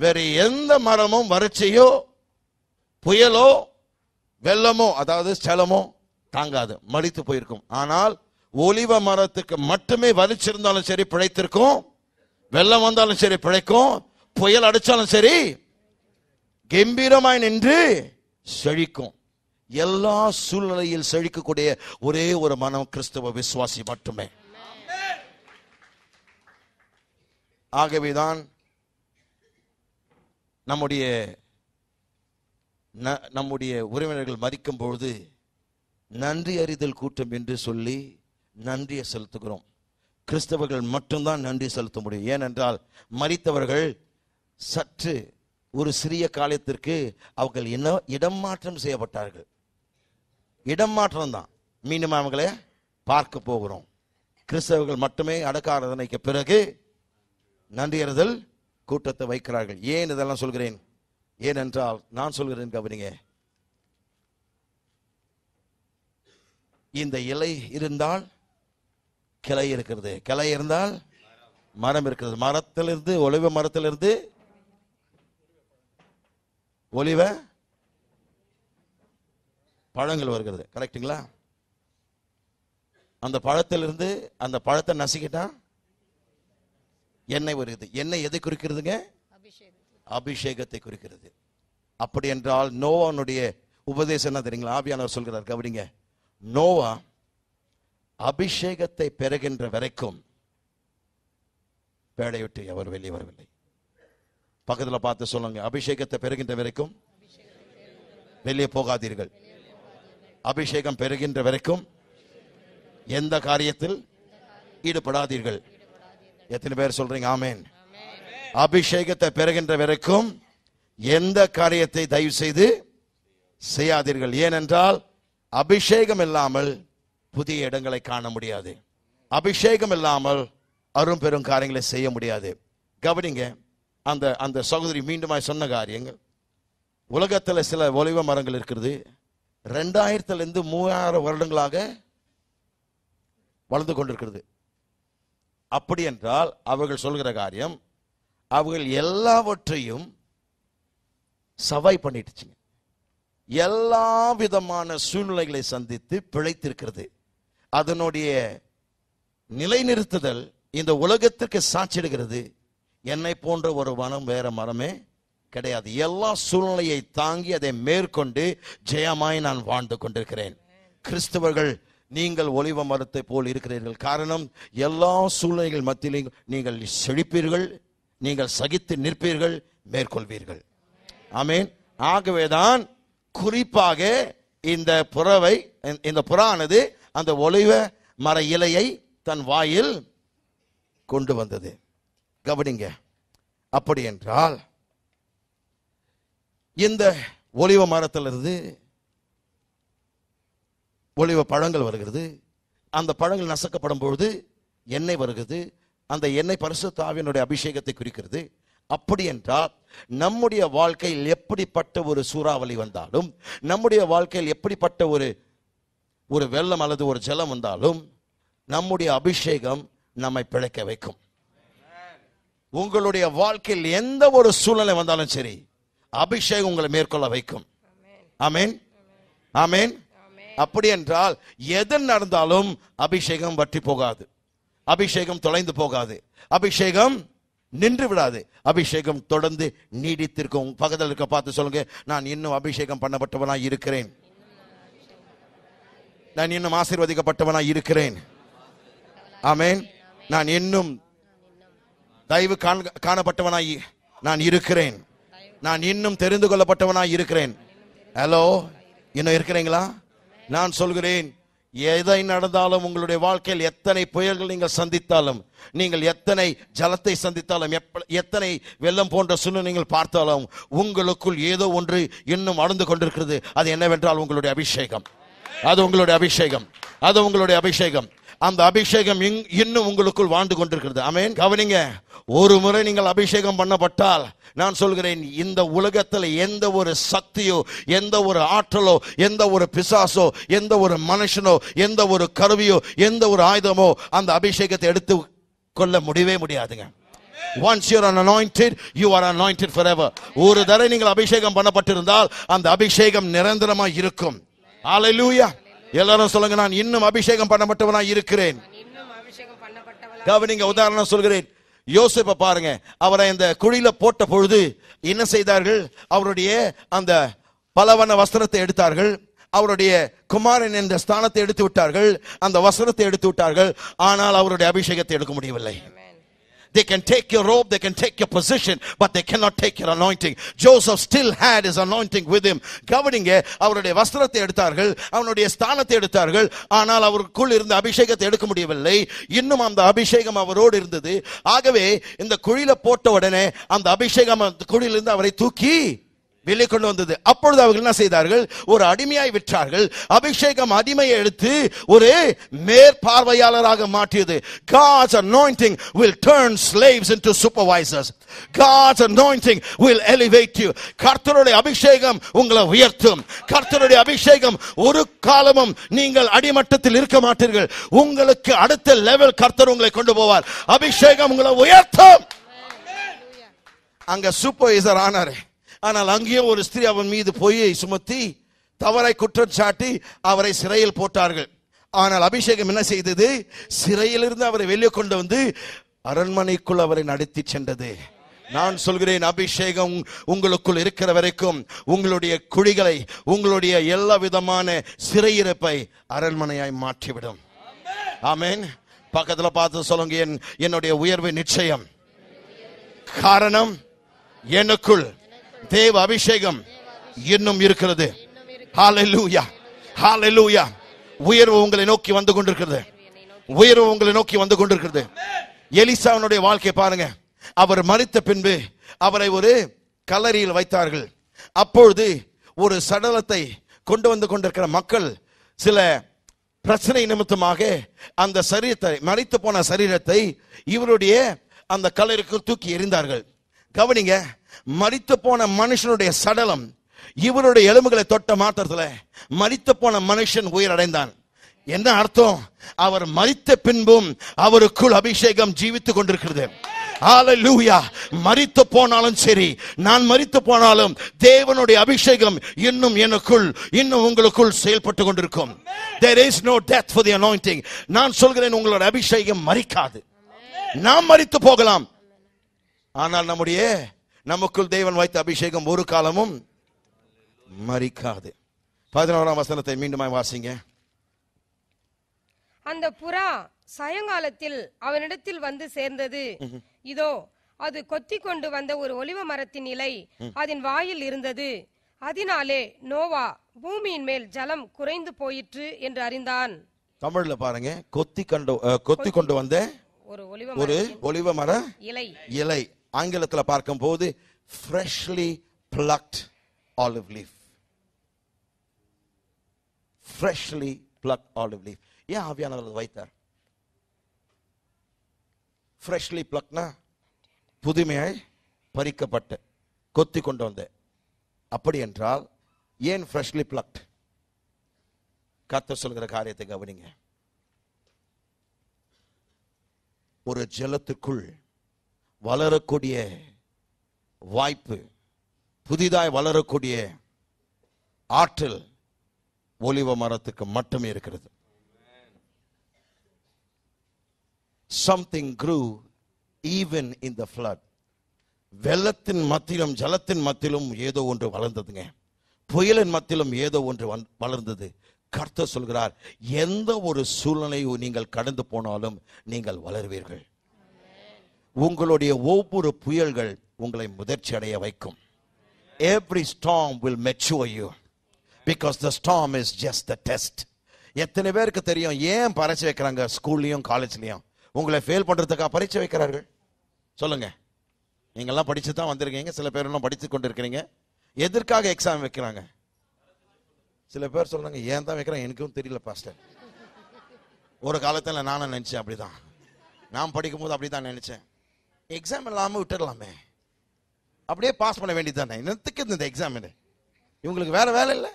வேறு எந்த மரமும் வறட்சியோ புயலோ வெள்ளமோ அதாவது சலமோ தாங்காது மடித்து போயிருக்கும் ஆனால் ஒளிவ மரத்துக்கு மட்டுமே வலிச்சிருந்தாலும் சரி பிழைத்திருக்கும் வெள்ளம் வந்தாலும் சரி பிழைக்கும் புயல் அடிச்சாலும் சரி கம்பீரமாய் நின்று செழிக்கும் எல்லா சூழ்நிலையில் செழிக்கக்கூடிய ஒரே ஒரு மனம் கிறிஸ்தவ விசுவாசி மட்டுமே ஆகவேதான் நம்முடைய நம்முடைய உறவினர்கள் மதிக்கும் பொழுது நன்றி அறிதல் கூட்டம் என்று சொல்லி நன்றியை செலுத்துகிறோம் கிறிஸ்தவர்கள் மட்டும்தான் நன்றி செலுத்த முடியும் ஏனென்றால் மறித்தவர்கள் சற்று ஒரு சிறிய காலத்திற்கு அவர்கள் இன இடமாற்றம் செய்யப்பட்டார்கள் இடம் மாற்றம் தான் மீண்டும் அவங்களே பார்க்க போகிறோம் கிறிஸ்தவர்கள் மட்டுமே அடக்காரதனைக்கு பிறகு நன்றியறுதல் கூட்டத்தை வைக்கிறார்கள் ஏன் இதெல்லாம் சொல்கிறேன் ஏனென்றால் நான் சொல்கிறேன் கவனிங்க இந்த இலை இருந்தால் கிளை இருக்கிறது கிளை இருந்தால் மரம் இருக்கிறது மரத்திலிருந்து ஒளிவ மரத்திலிருந்து ஒளிவ பழங்கள் வருகிறது கரெக்டுங்களா அந்த பழத்திலிருந்து அந்த பழத்தை நசுக்கிட்டா எண்ணெய் வருகிறது எண்ணெய் எதை குறிக்கிறதுங்க அபிஷேகத்தை குறிக்கிறது அப்படி என்றால் நோவானுடைய உபதேசம் என்ன தெரியுங்களா ஆவியானவர் சொல்கிறார் கவனிங்க நோவா அபிஷேகத்தை பெறுகின்ற வரைக்கும் வேலையை விட்டு அவர் வெளியே வரவில்லை பக்கத்தில் பார்த்து சொல்லுங்க அபிஷேகத்தை பெறுகின்ற வரைக்கும் வெளியே போகாதீர்கள் அபிஷேகம் பெறுகின்ற வரைக்கும் எந்த காரியத்தில் ஈடுபடாதீர்கள் எத்தனை பேர் சொல்றீங்க ஆமேன் அபிஷேகத்தை பெறுகின்ற வரைக்கும் எந்த காரியத்தை தயவு செய்து செய்யாதீர்கள் ஏனென்றால் அபிஷேகம் இல்லாமல் புதிய இடங்களை காண முடியாது அபிஷேகம் இல்லாமல் அரும் பெரும் காரியங்களை செய்ய முடியாது கவனிங்க அந்த அந்த சகோதரி மீண்டும் சொன்ன காரியங்கள் உலகத்தில் சில ஒளிவ மரங்கள் இருக்கிறது ரெண்டாயிரத்துலேருந்து மூவாயிரம் வருடங்களாக வளர்ந்து கொண்டிருக்கிறது அப்படி என்றால் அவர்கள் சொல்கிற காரியம் அவர்கள் எல்லாவற்றையும் சவாய் பண்ணிட்டுச்சுங்க எல்லா விதமான சூழ்நிலைகளை சந்தித்து பிழைத்திருக்கிறது அதனுடைய நிலைநிறுத்துதல் இந்த உலகத்திற்கு சாட்சிடுகிறது என்னை போன்ற ஒரு மனம் வேற மரமே கிடையாது எல்லா சூழ்நிலையை தாங்கி அதை மேற்கொண்டு ஜெயமாய் நான் வாழ்ந்து கொண்டிருக்கிறேன் கிறிஸ்தவர்கள் நீங்கள் ஒளிவ மரத்தை போல் இருக்கிறீர்கள் காரணம் எல்லா சூழ்நிலைகள் மத்தியிலும் நீங்கள் செழிப்பீர்கள் நீங்கள் சகித்து நிற்பீர்கள் மேற்கொள்வீர்கள் ஆமேன் ஆகவேதான் குறிப்பாக இந்த புறவை இந்த புறானது அந்த ஒளிவ மர இலையை தன் வாயில் கொண்டு வந்தது கவனிங்க அப்படி என்றால் இந்த ஒலிவ மரத்திலிருந்து ஒளிவ பழங்கள் வருகிறது அந்த பழங்கள் நசக்கப்படும் பொழுது எண்ணெய் வருகிறது அந்த எண்ணெய் பரிசு தாவியனுடைய அபிஷேகத்தை குறிக்கிறது அப்படி என்றால் நம்முடைய வாழ்க்கையில் எப்படிப்பட்ட ஒரு சூறாவளி வந்தாலும் நம்முடைய வாழ்க்கையில் எப்படிப்பட்ட ஒரு ஒரு வெள்ளம் அல்லது ஒரு ஜலம் வந்தாலும் நம்முடைய அபிஷேகம் நம்மை பிழைக்க வைக்கும் உங்களுடைய வாழ்க்கையில் எந்த ஒரு சூழ்நிலை வந்தாலும் சரி அபிஷேகம் உங்களை மேற்கொள்ள வைக்கும் ஆமேன் ஆமேன் அப்படி என்றால் எது நடந்தாலும் அபிஷேகம் வற்றி போகாது அபிஷேகம் தொலைந்து போகாது அபிஷேகம் நின்று விடாது அபிஷேகம் தொடர்ந்து நீடித்திருக்கும் பக்கத்தில் இருக்க பார்த்து சொல்லுங்க நான் இன்னும் அபிஷேகம் பண்ணப்பட்டவனா இருக்கிறேன் நான் இன்னும் ஆசீர்வதிக்கப்பட்டவனா இருக்கிறேன் ஆமேன் நான் இன்னும் தயவு காணப்பட்டவனாய் நான் இருக்கிறேன் நான் இன்னும் தெரிந்து கொள்ளப்பட்டவனாக இருக்கிறேன் ஹலோ இன்னும் இருக்கிறீங்களா நான் சொல்கிறேன் எதை நடந்தாலும் உங்களுடைய வாழ்க்கையில் எத்தனை புயல்கள் நீங்கள் சந்தித்தாலும் நீங்கள் எத்தனை ஜலத்தை சந்தித்தாலும் எத்தனை வெள்ளம் போன்ற சூழ்நிலை நீங்கள் பார்த்தாலும் உங்களுக்குள் ஏதோ ஒன்று இன்னும் அடந்து கொண்டிருக்கிறது அது என்னவென்றால் உங்களுடைய அபிஷேகம் அது உங்களுடைய அபிஷேகம் அது உங்களுடைய அபிஷேகம் அந்த அபிஷேகம் இன்னும் உங்களுக்குள் வாழ்ந்து கொண்டிருக்கிறது அமேன் கவனிங்க ஒரு முறை நீங்கள் அபிஷேகம் பண்ணப்பட்டால் நான் சொல்கிறேன் இந்த உலகத்தில் எந்த ஒரு சக்தியோ எந்த ஒரு ஆற்றலோ எந்த ஒரு பிசாசோ எந்த ஒரு மனுஷனோ எந்த ஒரு கருவியோ எந்த ஒரு ஆயுதமோ அந்த அபிஷேகத்தை எடுத்து கொள்ள முடியவே முடியாதுங்க once you're are you are are anointed forever ஒரு தடவை நீங்கள் அபிஷேகம் பண்ணப்பட்டிருந்தால் அந்த அபிஷேகம் நிரந்தரமாக இருக்கும் ஹalleluya எல்லாரும் சொல்லுங்க நான் இன்னும் அபிஷேகம் பண்ணப்பட்டவனா இருக்கிறேன் கவனிங்க உதாரணம் சொல்கிறேன் யோசிப்ப பாருங்க அவரை இந்த குழியில போட்ட பொழுது என்ன செய்தார்கள் அவருடைய அந்த பலவன வஸ்திரத்தை எடுத்தார்கள் அவருடைய குமாரன் என்ற ஸ்தானத்தை எடுத்து விட்டார்கள் அந்த வசனத்தை எடுத்து விட்டார்கள் ஆனால் அவருடைய அபிஷேகத்தை எடுக்க முடியவில்லை They can take your robe, they can take your position, but they cannot take your anointing. Joseph still had his anointing with him. கவனிங்க அவருடைய வஸ்திரத்தை எடுத்தார்கள் அவனுடைய ஸ்தானத்தை எடுத்தார்கள் ஆனால் அவருக்குள் இருந்த அபிஷேகத்தை எடுக்க முடியவில்லை இன்னும் அந்த அபிஷேகம் அவரோடு இருந்தது ஆகவே இந்த குழியில போட்ட உடனே அந்த அபிஷேகம் அந்த குழியிலிருந்து அவரை தூக்கி வெளியே கொண்டு வந்தது அப்பொழுது அவர்கள் என்ன செய்தார்கள் ஒரு அடிமையாய் விற்றார்கள் அபிஷேகம் அடிமையை எடுத்து ஒரு மேற்பார்வையாளராக மாற்றியது God's anointing will turn slaves into supervisors. God's anointing will elevate you. கர்த்தருடைய அபிஷேகம் உங்களை உயர்த்தும் கர்த்தருடைய அபிஷேகம் ஒரு காலமும் நீங்கள் அடிமட்டத்தில் இருக்க மாட்டீர்கள் உங்களுக்கு அடுத்த லெவல் கர்த்தர் உங்களை கொண்டு போவார் அபிஷேகம் உங்களை உயர்த்தும் அங்க சூப்பர்வைசர் ஆனாரே ஆனால் அங்கேயும் ஒரு ஸ்திரீ அவன் மீது பொய்யை சுமத்தி தவறை குற்றம் சாட்டி அவரை சிறையில் போட்டார்கள் ஆனால் அபிஷேகம் என்ன செய்தது சிறையிலிருந்து அவரை வெளியே கொண்டு வந்து அரண்மனைக்குள் அவரை நடத்தி சென்றது நான் சொல்கிறேன் அபிஷேகம் உங்களுக்குள் இருக்கிற வரைக்கும் உங்களுடைய குழிகளை உங்களுடைய எல்லா விதமான சிறையிருப்பை அரண்மனையாய் மாற்றிவிடும் ஆமேன் பக்கத்தில் பார்த்து சொல்லுங்க என் என்னுடைய உயர்வு நிச்சயம் காரணம் எனக்குள் தேவ அபிஷேகம் இன்னும் இருக்கிறது உயர்வு உங்களை நோக்கி வந்து கொண்டிருக்கிறது உயர்வு உங்களை நோக்கி வந்து கொண்டிருக்கிறது எலிசாவினுடைய வாழ்க்கை பாருங்க அவர் மறித்த பின்பு அவரை ஒரு கல்லறியில் வைத்தார்கள் அப்பொழுது ஒரு சடலத்தை கொண்டு வந்து கொண்டிருக்கிற மக்கள் சில பிரச்சனை நிமித்தமாக அந்த சரீரத்தை மறைத்து போன சரீரத்தை இவருடைய அந்த கலருக்கு தூக்கி எறிந்தார்கள் கவனிங்க மறித்து போன மனுஷனுடைய சடலம் இவருடைய எலும்புகளை தொட்ட மாத்திரத்துல மறித்து போன மனுஷன் உயிரடைந்தான் என்ன அர்த்தம் அவர் மறித்த பின்பும் அவருக்குள் அபிஷேகம் ஜீவித்துக் கொண்டிருக்கிறது மறித்து போனாலும் சரி நான் மறித்து போனாலும் தேவனுடைய அபிஷேகம் இன்னும் எனக்குள் இன்னும் உங்களுக்குள் செயல்பட்டு கொண்டிருக்கும் தேர் இஸ் நோ நான் சொல்கிறேன் உங்களோட அபிஷேகம் மறிக்காது நாம் மறித்து போகலாம் ஆனால் நம்முடைய நமக்குள் தேவன் வைத்த அபிஷேகம் ஒரு காலமும் மறிக்காது பதினோராம் வசனத்தை மீண்டும் வாசிங்க அந்த புறா சாயங்காலத்தில் அவனிடத்தில் வந்து சேர்ந்தது இதோ அது கொத்தி கொண்டு வந்த ஒரு ஒலிவ மரத்தின் இலை அதன் வாயில் இருந்தது அதனாலே நோவா பூமியின் மேல் ஜலம் குறைந்து போயிற்று என்று அறிந்தான் தமிழ்ல பாருங்க கொத்தி கொண்டு கொத்தி கொண்டு வந்த ஒரு ஒலிவ மர இலை இலை ஆங்கிலத்தில் போது freshly plucked olive leaf freshly pluck olive leaf ஏன் ஆவியானவர் வைத்தார் ஃப்ரெஷ்லி பிளக்னா புதுமையாய் பறிக்கப்பட்டு கொத்தி கொண்டு வந்த அப்படி என்றால் ஏன் ஃப்ரெஷ்லி பிளக்ட் கத்த சொல்கிற காரியத்தை கவனிங்க ஒரு ஜலத்துக்குள் வளரக்கூடிய வாய்ப்பு புதிதாய் வளரக்கூடிய ஆற்றல் ஒலிவ மரத்துக்கு மட்டுமே இருக்கிறது something grew even in the flood வெள்ளத்தின் மத்தியிலும் ஜலத்தின் மத்தியிலும் ஏதோ ஒன்று வளர்ந்ததுங்க புயலின் மத்தியிலும் ஏதோ ஒன்று வளர்ந்தது கர்த்தர் சொல்கிறார் எந்த ஒரு சூழ்நிலையும் நீங்கள் கடந்து போனாலும் நீங்கள் வளர்வீர்கள் உங்களுடைய ஒவ்வொரு புயல்கள் உங்களை முதிர்ச்சி அடைய வைக்கும் every storm will mature you because the storm is just the test எத்தனை பேருக்கு தெரியும் ஏன் பறைச்சு வைக்கிறாங்க ஸ்கூல்லையும் காலேஜ்லையும் உங்களை ஃபெயில் பண்ணுறதுக்காக பரீட்சை வைக்கிறார்கள் சொல்லுங்க நீங்கள்லாம் படித்து தான் வந்திருக்கீங்க சில பேர்லாம் படித்து கொண்டு இருக்கிறீங்க எதற்காக எக்ஸாம் வைக்கிறாங்க சில பேர் சொல்கிறாங்க ஏன் தான் வைக்கிறேன் எனக்கும் தெரியல பாஸ்டர் ஒரு காலத்தில் நானும் நினச்சேன் அப்படி தான் நான் படிக்கும்போது அப்படி தான் நினச்சேன் எக்ஸாம் இல்லாமல் விட்டுடலாமே அப்படியே பாஸ் பண்ண வேண்டியது தானே இன்னத்துக்கு இந்த எக்ஸாம் இவங்களுக்கு வேற வேலை இல்லை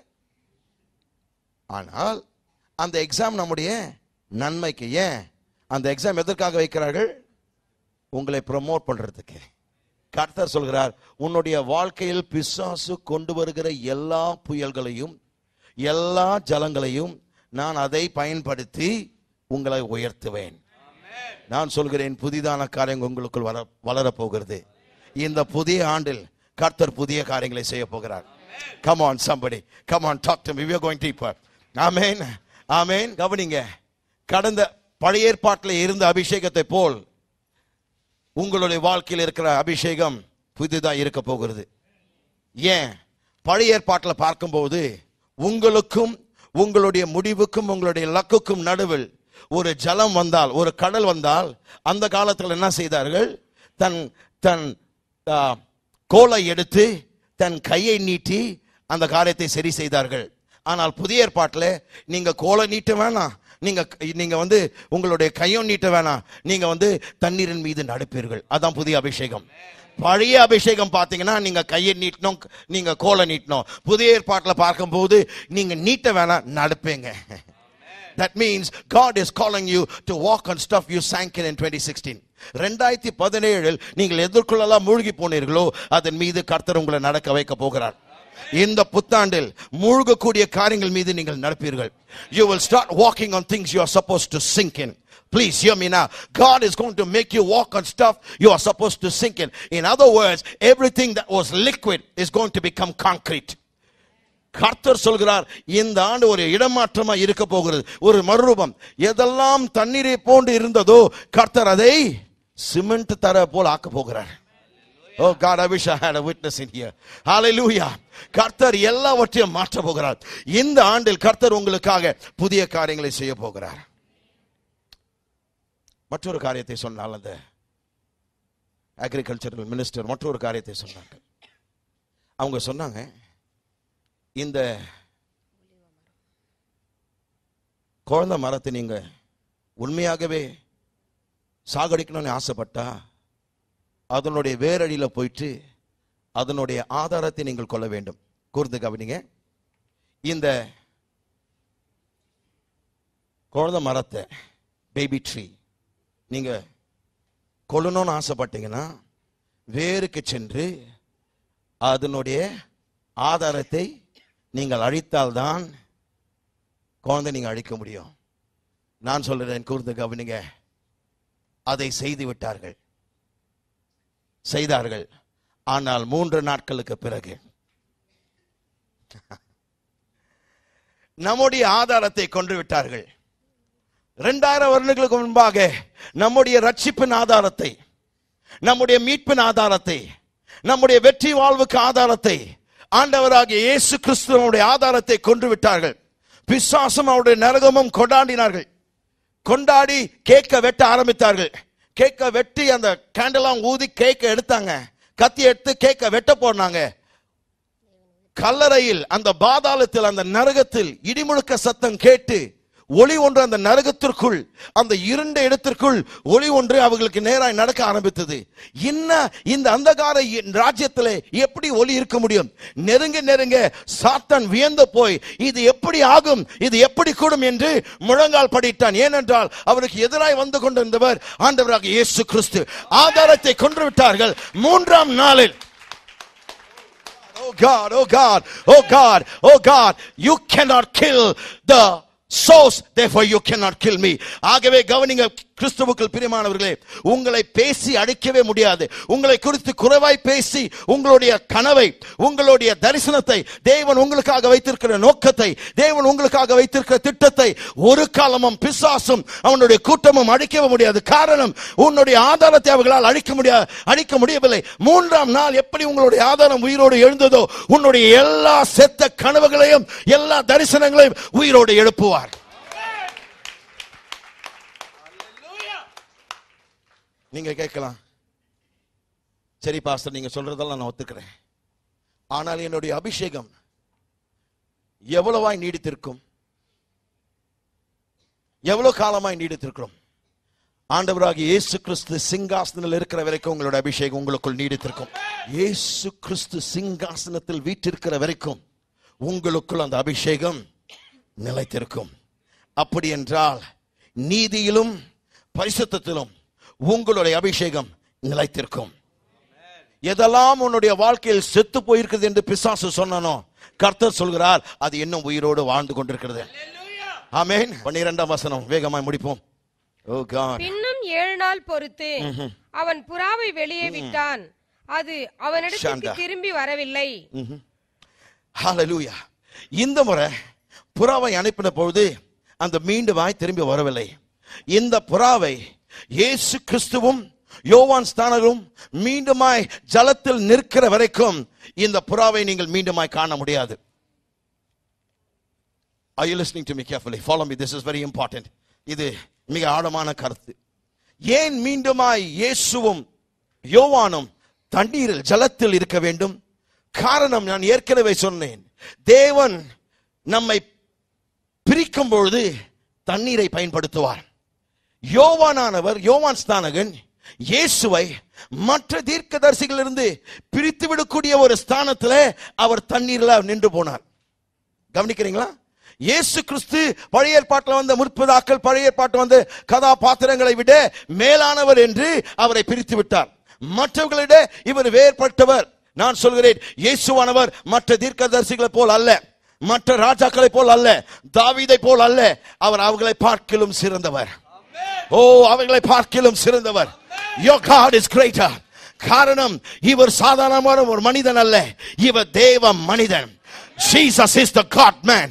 ஆனால் அந்த எக்ஸாம் நம்முடைய நன்மைக்கு ஏன் அந்த எக்ஸாம் எதற்காக வைக்கிறார்கள் உங்களை ப்ரமோட் பண்ணுறதுக்கு கர்த்தர் சொல்கிறார் உன்னுடைய வாழ்க்கையில் பிசாசு கொண்டு வருகிற எல்லா புயல்களையும் எல்லா ஜலங்களையும் நான் அதை பயன்படுத்தி உங்களை உயர்த்துவேன் நான் சொல்கிறேன் புதிதான காரியங்கள் உங்களுக்குள் வளர வளரப்போகிறது இந்த புதிய ஆண்டில் கர்த்தர் புதிய காரியங்களை செய்ய போகிறார் come on somebody come on talk to me we are going கவனிங்க கடந்த பழைய ஏற்பாட்டில் இருந்த அபிஷேகத்தை போல் உங்களுடைய வாழ்க்கையில் இருக்கிற அபிஷேகம் புதிதாக இருக்க போகிறது ஏன் பழைய ஏற்பாட்டில் பார்க்கும்போது உங்களுக்கும் உங்களுடைய முடிவுக்கும் உங்களுடைய லக்குக்கும் நடுவில் ஒரு ஜலம் வந்தால் ஒரு கடல் வந்தால் அந்த காலத்தில் என்ன செய்தார்கள் தன் தன் கோலை எடுத்து தன் கையை நீட்டி அந்த காரியத்தை சரி செய்தார்கள் ஆனால் புதிய ஏற்பாட்டில் நீங்கள் கோலை நீட்ட வேணாம் நீங்கள் நீங்கள் வந்து உங்களுடைய கையும் நீட்ட வேணாம் நீங்கள் வந்து தண்ணீரின் மீது நடப்பீர்கள் அதான் புதிய அபிஷேகம் பழைய அபிஷேகம் பார்த்தீங்கன்னா நீங்கள் கையை நீட்டணும் நீங்கள் கோலை நீட்டணும் புதிய ஏற்பாட்டில் பார்க்கும்போது நீங்கள் நீட்ட வேணாம் நடப்பேங்க that means God is calling you to walk on stuff you sank in in 2016 ரெண்டாயிரத்தி பதினேழில் நீங்கள் எதற்குள்ளெல்லாம் மூழ்கி போனீர்களோ அதன் மீது கர்த்தர் உங்களை நடக்க வைக்க போகிறார் இந்த புத்தாண்டில் மூழ்கக்கூடிய காரியங்கள் மீது நீங்கள் நடப்பீர்கள் you will start walking on things you are suppose to sink in Please hear me now. God is going to make you walk on stuff you are supposed to sink in. In other words, everything that was liquid is going to become concrete. கர்த்தர் சொல்கிறார் இந்த ஆண்டு ஒரு இடமாற்றமா இருக்க போகிறது ஒரு மறுரூபம் எதெல்லாம் தண்ணீரை போன்று இருந்ததோ கர்த்தர் அதை சிமெண்ட் தர போல் ஆக்க போகிறார் oh God I witness in here hallelujah கர்த்தர் எல்லாவற்றையும் மாற்ற போகிறார் இந்த ஆண்டில் கர்த்தர் உங்களுக்காக புதிய காரியங்களை செய்ய போகிறார் மற்றொரு காரியத்தை சொன்னால் அந்த அக்ரிகல்ச்சரல் மினிஸ்டர் மற்றொரு காரியத்தை சொன்னாங்க அவங்க சொன்னாங்க இந்த குழந்தை மரத்தை நீங்கள் உண்மையாகவே சாகடிக்கணும்னு ஆசைப்பட்டா அதனுடைய வேரடியில் போயிட்டு அதனுடைய ஆதாரத்தை நீங்கள் கொள்ள வேண்டும் கூர்ந்து கவனிங்க இந்த குழந்த மரத்தை பேபி ட்ரீ நீங்க கொள்ளணும்னு ஆசைப்பட்டீங்கன்னா வேருக்கு சென்று அதனுடைய ஆதாரத்தை நீங்கள் அழித்தால்தான் குழந்தை நீங்கள் அழிக்க முடியும் நான் சொல்கிறேன் கூர்ந்து கவனிங்க அதை செய்து விட்டார்கள் செய்தார்கள் ஆனால் மூன்று நாட்களுக்கு பிறகு நம்முடைய ஆதாரத்தை கொண்டு விட்டார்கள் இரண்டாயிரம் வருடங்களுக்கு முன்பாக நம்முடைய ரட்சிப்பின் ஆதாரத்தை நம்முடைய மீட்பின் ஆதாரத்தை நம்முடைய வெற்றி வாழ்வுக்கு ஆதாரத்தை ஆண்டவராகிய இயேசு கிறிஸ்துவனுடைய ஆதாரத்தை கொன்று விட்டார்கள் பிசாசம் அவருடைய நரகமும் கொண்டாடினார்கள் கொண்டாடி கேக்க வெட்ட ஆரம்பித்தார்கள் கேக்க வெட்டி அந்த கேண்டெல்லாம் ஊதி கேக்க எடுத்தாங்க கத்தி எடுத்து கேக்க வெட்ட போனாங்க கல்லறையில் அந்த பாதாளத்தில் அந்த நரகத்தில் இடிமுழுக்க சத்தம் கேட்டு ஒளி ஒன்று அந்த நரகத்திற்குள் அந்த இருண்ட இடத்திற்குள் ஒளி ஒன்று அவர்களுக்கு நேராய் நடக்க ஆரம்பித்தது என்ன இந்த அந்தகார ராஜ்யத்தில் எப்படி ஒளி இருக்க முடியும் நெருங்க நெருங்க சாத்தான் வியந்து போய் இது எப்படி ஆகும் இது எப்படி கூடும் என்று முழங்கால் படித்தான் ஏனென்றால் அவருக்கு எதிராய் வந்து கொண்டிருந்தவர் ஆண்டவராக இயேசு கிறிஸ்து ஆதாரத்தை கொன்று விட்டார்கள் மூன்றாம் நாளில் Oh God, oh God, oh God, oh God, you cannot kill the source, therefore you cannot kill me. ஆகவே கவனிங்க கிறிஸ்துவுக்கள் பிரியமானவர்களே உங்களை பேசி அழைக்கவே முடியாது உங்களை குறித்து குறைவாய் பேசி உங்களுடைய கனவை உங்களுடைய தரிசனத்தை தேவன் உங்களுக்காக வைத்திருக்கிற நோக்கத்தை தேவன் உங்களுக்காக வைத்திருக்கிற திட்டத்தை ஒரு காலமும் பிசாசும் அவனுடைய கூட்டமும் அழிக்கவே முடியாது காரணம் உன்னுடைய ஆதாரத்தை அவர்களால் அழிக்க முடியாது அழிக்க முடியவில்லை மூன்றாம் நாள் எப்படி உங்களுடைய ஆதாரம் உயிரோடு எழுந்ததோ உன்னுடைய எல்லா செத்த கனவுகளையும் எல்லா தரிசனங்களையும் உயிரோடு எழுப்புவார் நீங்க கேட்கலாம் சரி பாஸ்டர் நீங்க சொல்றதெல்லாம் நான் ஒத்துக்கிறேன் ஆனால் என்னுடைய அபிஷேகம் எவ்வளவாய் நீடித்திருக்கும் எவ்வளவு காலமாய் நீடித்திருக்கிறோம் ஆண்டவராக இயேசு கிறிஸ்து சிங்காசனத்தில் இருக்கிற வரைக்கும் உங்களோட அபிஷேகம் உங்களுக்குள் நீடித்திருக்கும் இயேசு கிறிஸ்து சிங்காசனத்தில் வீட்டிருக்கிற வரைக்கும் உங்களுக்குள் அந்த அபிஷேகம் நிலைத்திருக்கும் அப்படி என்றால் நீதியிலும் பரிசுத்திலும் உங்களுடைய அபிஷேகம் நிலைத்திருக்கும் எதெல்லாம் உன்னுடைய வாழ்க்கையில் செத்து போயிருக்குது என்று பிசாசு சொன்னனோ கர்த்தர் சொல்கிறார் அது இன்னும் உயிரோடு வாழ்ந்து கொண்டிருக்கிறது ஆமேன் பன்னிரெண்டாம் வசனம் வேகமாய் முடிப்போம் இன்னும் oh ஏழு நாள் பொறுத்து அவன் புறாவை வெளியே விட்டான் அது அவனிடத்துக்கு திரும்பி வரவில்லை ஹalleluya இந்த முறை புறாவை அனுப்பின பொழுது அந்த வாய் திரும்பி வரவில்லை இந்த புறாவை இயேசு கிறிஸ்துவும் யோவான் ஸ்தானரும் மீண்டுமாய் ஜலத்தில் நிற்கிற வரைக்கும் இந்த புறாவை நீங்கள் மீண்டுமாய் காண முடியாது I you listening to me carefully follow me this is very important இது மிக ஆழமான கருத்து ஏன் மீண்டுமாய் இயேசுவும் யோவானும் தண்ணீரில் ஜலத்தில் இருக்க வேண்டும் காரணம் நான் ஏற்கனவே சொன்னேன் தேவன் நம்மை பிரிக்கும் பொழுது தண்ணீரை பயன்படுத்துவார் யோவானானவர் யோவான் ஸ்தானகன் இயேசுவை மற்ற தீர்க்கதரிசிகளிலிருந்து பிரித்து விடக்கூடிய ஒரு ஸ்தானத்தில் அவர் தண்ணீரில் நின்று போனார் கவனிக்கிறீங்களா இயேசு கிறிஸ்து பழைய ஏற்பாட்டில் வந்த முற்பதாக்கள் பழைய பாட்டில் வந்த கதாபாத்திரங்களை விட மேலானவர் என்று அவரை பிரித்து விட்டார் மற்றவர்களிட இவர் வேறுபட்டவர் நான் சொல்கிறேன் இயேசுவானவர் மற்ற தீர்க்கதரிசிகளைப் போல் அல்ல மற்ற ராஜாக்களை போல் அல்ல தாவிதை போல் அல்ல அவர் அவர்களை பார்க்கலும் சிறந்தவர் ஓ அவர்களை பார்க்கிலும் சிறந்தவர் யோ காட் இஸ் கிரேட்டர் காரணம் இவர் சாதாரணமான ஒரு மனிதன் அல்ல இவர் தேவ மனிதன் Jesus is the God man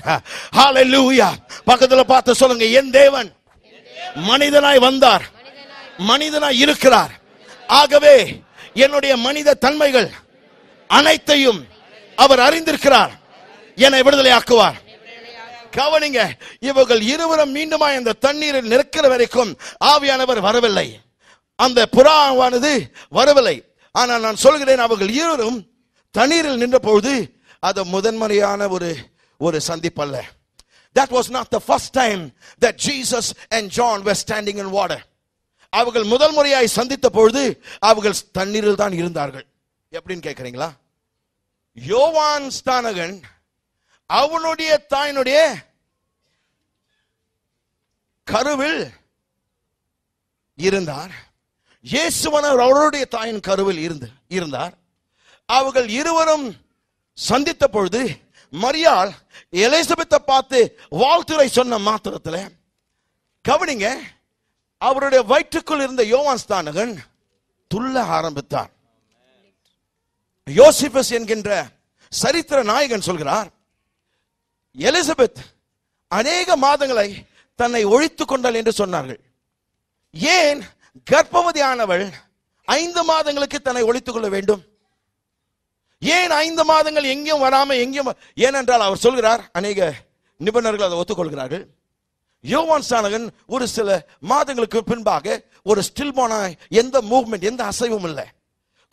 hallelujah பக்கத்துல பார்த்து சொல்லுங்க என் தேவன் மனிதனாய் வந்தார் மனிதனாய் இருக்கிறார் ஆகவே என்னுடைய மனித தன்மைகள் அனைத்தையும் அவர் அறிந்திருக்கிறார் என்னை விடுதலை ஆக்குவார் கவனிங்க இவர்கள் இருவரும் மீண்டுமா இந்த தண்ணீரில் நிற்கிற வரைக்கும் ஆவியானவர் வரவில்லை அந்த புறாவானது வரவில்லை ஆனால் நான் சொல்கிறேன் அவர்கள் இருவரும் தண்ணீரில் நின்ற பொழுது அது முதன்முறையான ஒரு ஒரு சந்திப்பல்ல That was not the first time that Jesus and John were standing in water. அவர்கள் முதல் முறையாய் சந்தித்த பொழுது அவர்கள் தண்ணீரில் தான் இருந்தார்கள் எப்படின்னு கேட்குறீங்களா யோவான் ஸ்தானகன் அவனுடைய தாயினுடைய கருவில் இருந்தார் இயேசுவனர் அவருடைய தாயின் கருவில் இருந்து இருந்தார் அவர்கள் இருவரும் சந்தித்த பொழுது மரியாள் எலிசபெத்தை பார்த்து வாழ்த்துரை சொன்ன மாத்திரத்தில் கவனிங்க அவருடைய வயிற்றுக்குள் இருந்த யோவான் ஸ்தானகன் துள்ள ஆரம்பித்தார் யோசிபஸ் என்கின்ற சரித்திர நாயகன் சொல்கிறார் எலிசபெத் அநேக மாதங்களை தன்னை ஒழித்துக் கொண்டாள் என்று சொன்னார்கள் ஏன் கர்ப்பவதியானவள் ஐந்து மாதங்களுக்கு தன்னை ஒழித்துக் கொள்ள வேண்டும் ஏன் ஐந்து மாதங்கள் எங்கேயும் வராமல் எங்கேயும் ஏனென்றால் அவர் சொல்கிறார் அநேக நிபுணர்கள் அதை ஒத்துக்கொள்கிறார்கள் யோவான் சானகன் ஒரு சில மாதங்களுக்கு பின்பாக ஒரு ஸ்டில் போன எந்த மூவ்மெண்ட் எந்த அசைவும் இல்லை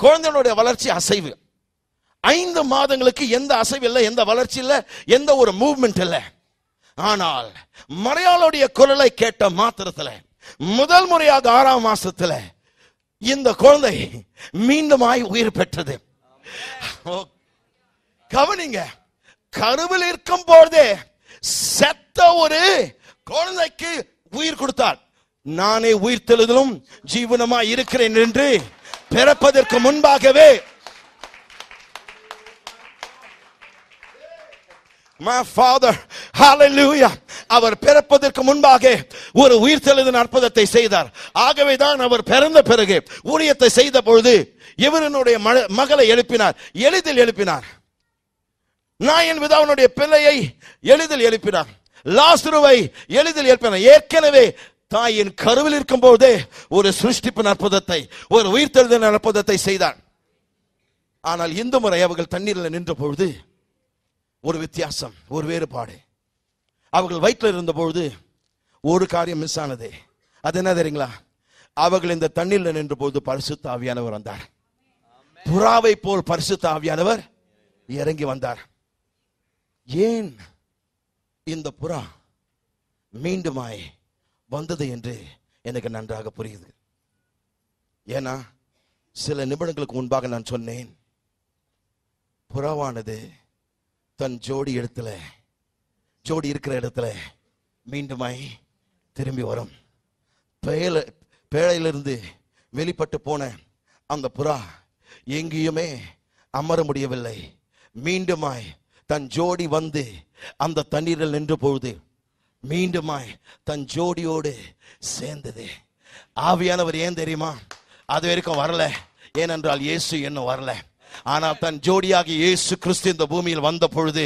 குழந்தைகளுடைய வளர்ச்சி அசைவு ஐந்து மாதங்களுக்கு எந்த அசைவு இல்லை எந்த வளர்ச்சி இல்லை எந்த ஒரு மூவ்மெண்ட் இல்லை ஆனால் மறையாளுடைய குரலை கேட்ட மாத்திரத்தில் முதல் முறையாக ஆறாம் மாசத்துல இந்த குழந்தை மீண்டுமாய் உயிர் பெற்றது கவனிங்க கருவில் இருக்கும் போதே செத்த ஒரு குழந்தைக்கு உயிர் கொடுத்தார் நானே உயிர் தெழுதலும் ஜீவனமாய் இருக்கிறேன் என்று பிறப்பதற்கு முன்பாகவே அவர் பிறப்பதற்கு முன்பாக ஒரு உயிர் தெளிவின் அற்புதத்தை செய்தார் ஆகவே தான் அவர் பிறந்த பிறகு ஊழியத்தை செய்த பொழுது இவரனுடைய மகளை எழுப்பினார் எளிதில் எழுப்பினார் நான் என் விதாவனுடைய பிள்ளையை எளிதில் எழுப்பினார் லாசுருவை எளிதில் எழுப்பினார் ஏற்கனவே தாயின் கருவில் இருக்கும் போதே ஒரு சிருஷ்டிப்பின் அற்புதத்தை ஒரு உயிர் தெளிவின் அற்புதத்தை செய்தார் ஆனால் இந்து முறை அவர்கள் தண்ணீரில் நின்ற பொழுது ஒரு வித்தியாசம் ஒரு வேறுபாடு அவர்கள் வயிற்றில் இருந்தபொழுது ஒரு காரியம் மிஸ் ஆனது அது என்ன தெரியுங்களா அவர்கள் இந்த தண்ணீரில் நின்ற போது பரிசு ஆவியானவர் வந்தார் புறாவை போல் பரிசுத்த ஆவியானவர் இறங்கி வந்தார் ஏன் இந்த புறா மீண்டுமாய் வந்தது என்று எனக்கு நன்றாக புரியுது ஏன்னா சில நிமிடங்களுக்கு முன்பாக நான் சொன்னேன் புறாவானது தன் ஜோடி இடத்துல ஜோடி இருக்கிற இடத்துல மீண்டுமாய் திரும்பி வரும் பேழையிலிருந்து வெளிப்பட்டு போன அந்த புறா எங்கேயுமே அமர முடியவில்லை மீண்டுமாய் தன் ஜோடி வந்து அந்த தண்ணீரில் நின்ற பொழுது மீண்டுமாய் தன் ஜோடியோடு சேர்ந்தது ஆவியானவர் ஏன் தெரியுமா அது வரைக்கும் வரல ஏனென்றால் இயேசு என்ன வரல ஆனால் தன் ஜோடியாகி இயேசு கிறிஸ்து இந்த பூமியில் வந்த பொழுது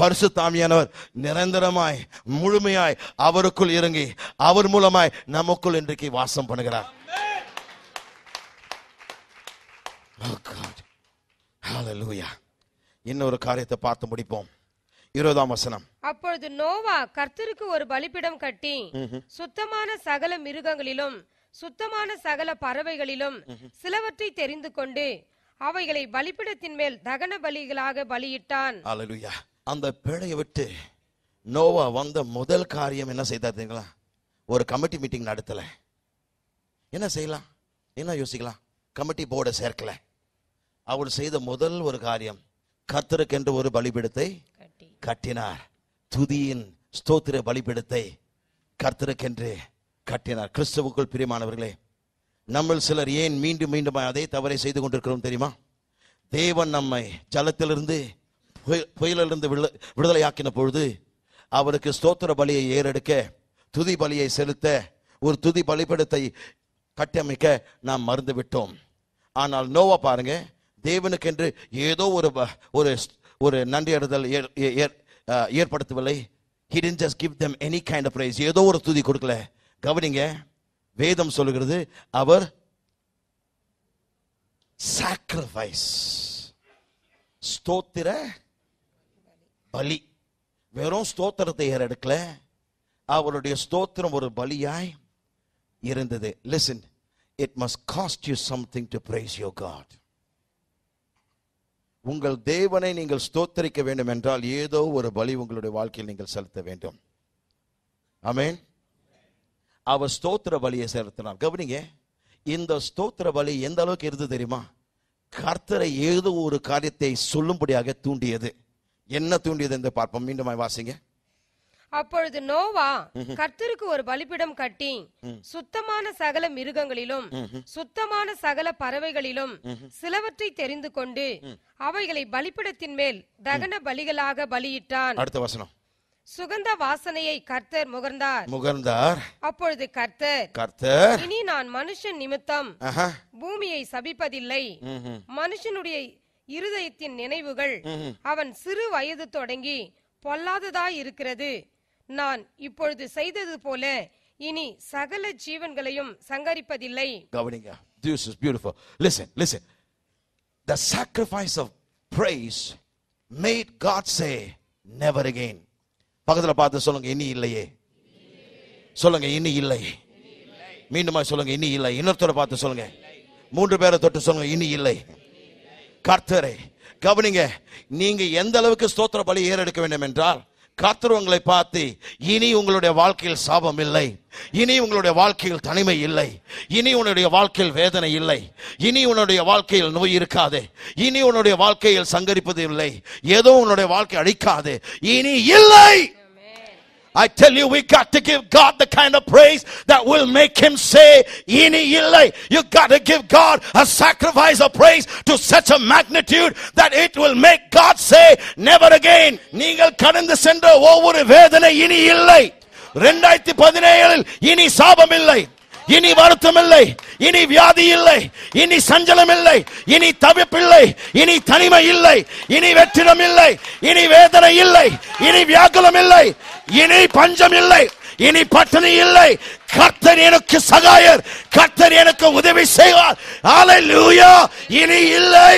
பரிசு தாமியானவர் நிரந்தரமாய் முழுமையாய் அவருக்குள் இறங்கி அவர் மூலமாய் நமக்குள் இன்றைக்கு வாசம் பண்ணுகிறார் oh இன்னொரு காரியத்தை பார்த்து முடிப்போம் இருபதாம் வசனம் அப்பொழுது நோவா கர்த்தருக்கு ஒரு பலிப்பிடம் கட்டி சுத்தமான சகல மிருகங்களிலும் சுத்தமான சகல பறவைகளிலும் சிலவற்றை தெரிந்து கொண்டு அவைகளை பலிப்பிடத்தின் மேல் தகன பலிகளாக பலியிட்டான் அலலுயா அந்த பிழையை விட்டு நோவா வந்த முதல் காரியம் என்ன செய்தாருங்களா ஒரு கமிட்டி மீட்டிங் நடத்தல என்ன செய்யலாம் என்ன யோசிக்கலாம் கமிட்டி போர்டை சேர்க்கல அவள் செய்த முதல் ஒரு காரியம் கத்தருக்கென்று ஒரு பலிபிடத்தை கட்டினார் துதியின் ஸ்தோத்திர பலிபிடத்தை கர்த்தருக்கென்று கட்டினார் கிறிஸ்தவுக்குள் பிரியமானவர்களே நம்ம சிலர் ஏன் மீண்டும் மீண்டும் அதே தவறை செய்து கொண்டிருக்கிறோம் தெரியுமா தேவன் நம்மை ஜலத்திலிருந்து புயலிலிருந்து விடுதலையாக்கின பொழுது அவருக்கு ஸ்தோத்திர பலியை ஏறெடுக்க துதி பலியை செலுத்த ஒரு துதி பலிப்படத்தை கட்டமைக்க நாம் மறந்து விட்டோம் ஆனால் நோவா பாருங்க தேவனுக்கென்று ஏதோ ஒரு ஒரு ஒரு நன்றி அடைதல் ஏற்படுத்தவில்லை he just give them any kind of praise ஏதோ ஒரு துதி கொடுக்கல கவனிங்க வேதம் சொல்லுகிறது அவர் சாக்ரிஃபைஸ் ஸ்தோத்திர பலி வெறும் ஸ்தோத்திரத்தை ஏற எடுக்கல அவருடைய ஸ்தோத்திரம் ஒரு பலியாய் இருந்தது listen it must cost you something to praise your God உங்கள் தேவனை நீங்கள் ஸ்தோத்தரிக்க வேண்டும் என்றால் ஏதோ ஒரு பலி உங்களுடைய வாழ்க்கையில் நீங்கள் செலுத்த வேண்டும் அமேன் அவர் ஸ்தோத்திர வழியை செலுத்தினார் கவனிங்க இந்த ஸ்தோத்திர வழி எந்த அளவுக்கு இருந்து தெரியுமா கர்த்தரை ஏதோ ஒரு காரியத்தை சொல்லும்படியாக தூண்டியது என்ன தூண்டியது என்று பார்ப்போம் மீண்டும் வாசிங்க அப்பொழுது நோவா கர்த்தருக்கு ஒரு பலிப்பிடம் கட்டி சுத்தமான சகல மிருகங்களிலும் சுத்தமான சகல பறவைகளிலும் சிலவற்றை தெரிந்து கொண்டு அவைகளை பலிப்பிடத்தின் மேல் தகன பலிகளாக பலியிட்டான் அடுத்த வசனம் சுகந்த வாசனையை கர்த்தர் முகர்ந்தார் முகர்ந்தார் அப்பொழுது கர்த்தர் கர்த்தர் இனி நான் மனுஷன் நிமித்தம் பூமியை சபிப்பதில்லை மனுஷனுடைய இருதயத்தின் நினைவுகள் அவன் சிறு வயது தொடங்கி பொல்லாததாய் இருக்கிறது நான் இப்பொழுது செய்தது போல இனி சகல ஜீவன்களையும் சங்கரிப்பதில்லை கவனிங்க this is beautiful listen listen the sacrifice of praise made God say never again பக்கத்தில் பார்த்து சொல்லுங்க இனி இல்லையே சொல்லுங்க இனி இல்லை மீண்டுமா சொல்லுங்க இனி இல்லை இன்னொருத்தரை பார்த்து சொல்லுங்க மூன்று பேரை தொட்டு சொல்லுங்க இனி இல்லை கர்த்தரை கவனிங்க நீங்க எந்த அளவுக்கு ஸ்தோத்திர பலி ஏறெடுக்க வேண்டும் என்றால் கர்த்தர் உங்களை பார்த்து இனி உங்களுடைய வாழ்க்கையில் சாபம் இல்லை இனி உங்களுடைய வாழ்க்கையில் தனிமை இல்லை இனி உன்னுடைய வாழ்க்கையில் வேதனை இல்லை இனி உன்னுடைய வாழ்க்கையில் நோய் இருக்காது இனி உன்னுடைய வாழ்க்கையில் சங்கரிப்பது இல்லை ஏதோ உன்னுடைய வாழ்க்கை அழிக்காது இனி இல்லை I tell you, we got to give God the kind of praise that will make Him say, Yini Yile. You got to give God a sacrifice of praise to such a magnitude that it will make God say, Never again. நீங்கள் கடந்து சென்ற ஒவ்வொரு வேதனை இனி இல்லை ரெண்டாயிரத்தி பதினேழில் இனி சாபம் இல்லை இனி வருத்தம் இல்லை இனி வியாதி இல்லை இனி சஞ்சலம் இல்லை இனி தவிப்பில்லை இனி தனிமை இல்லை இனி வெற்றிடம் இல்லை இனி வேதனை இல்லை இனி வியாக்குலம் இல்லை இனி பஞ்சம் இல்லை இனி பட்டணி இல்லை கர்த்தர் எனக்கு சகாயர் கர்த்தர் எனக்கு உதவி செய்வார் இனி இல்லை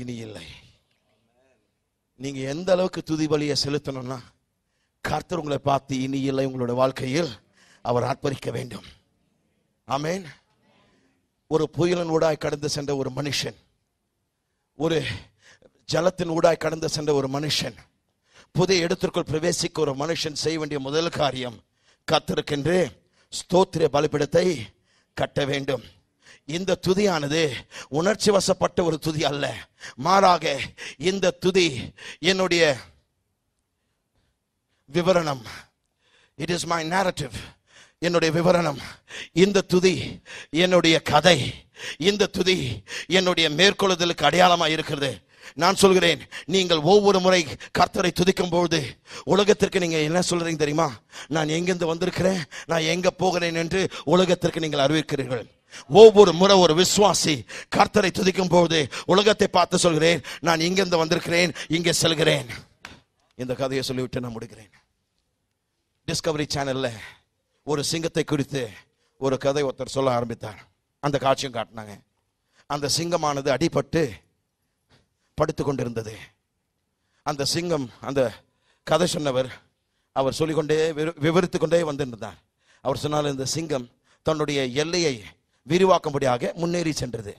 இனி இல்லை நீங்கள் எந்த அளவுக்கு துதி பலியை செலுத்தணும்னா கர்த்தர் உங்களை பார்த்து இனி இல்லை உங்களோட வாழ்க்கையில் அவர் ஆர்ப்பரிக்க வேண்டும் ஆமேன் ஒரு புயலின் ஊடாய் கடந்து சென்ற ஒரு மனுஷன் ஒரு ஜலத்தின் ஊடாய் கடந்து சென்ற ஒரு மனுஷன் புதிய இடத்திற்குள் பிரவேசிக்க ஒரு மனுஷன் செய்ய வேண்டிய முதல் காரியம் கத்திருக்கின்ற ஸ்தோத்திர பலிப்பிடத்தை கட்ட வேண்டும் இந்த துதியானது உணர்ச்சி வசப்பட்ட ஒரு துதி அல்ல மாறாக இந்த துதி என்னுடைய விவரணம் இட் இஸ் மை நேரட்டிவ் என்னுடைய விவரணம் இந்த துதி என்னுடைய கதை இந்த துதி என்னுடைய மேற்கொள்ளுதலுக்கு அடையாளமாக இருக்கிறது நான் சொல்கிறேன் நீங்கள் ஒவ்வொரு முறை கர்த்தரை துதிக்கும் பொழுது உலகத்திற்கு நீங்கள் என்ன சொல்கிறீங்க தெரியுமா நான் எங்கிருந்து வந்திருக்கிறேன் நான் எங்கே போகிறேன் என்று உலகத்திற்கு நீங்கள் அறிவிக்கிறீர்கள் ஒவ்வொரு முறை ஒரு விசுவாசி கர்த்தரை துதிக்கும் போது உலகத்தை பார்த்து சொல்கிறேன் நான் இங்கிருந்து வந்திருக்கிறேன் இங்கே செல்கிறேன் இந்த கதையை சொல்லிவிட்டு நான் முடிக்கிறேன் டிஸ்கவரி சேனல்ல ஒரு சிங்கத்தை குறித்து ஒரு கதை ஒருத்தர் சொல்ல ஆரம்பித்தார் அந்த காட்சியும் காட்டினாங்க அந்த சிங்கமானது அடிபட்டு படுத்து கொண்டிருந்தது அந்த சிங்கம் அந்த கதை சொன்னவர் அவர் சொல்லிக்கொண்டே விவரித்து கொண்டே வந்திருந்தார் அவர் சொன்னால் இந்த சிங்கம் தன்னுடைய எல்லையை விரிவாக்கும்படியாக முன்னேறி சென்றது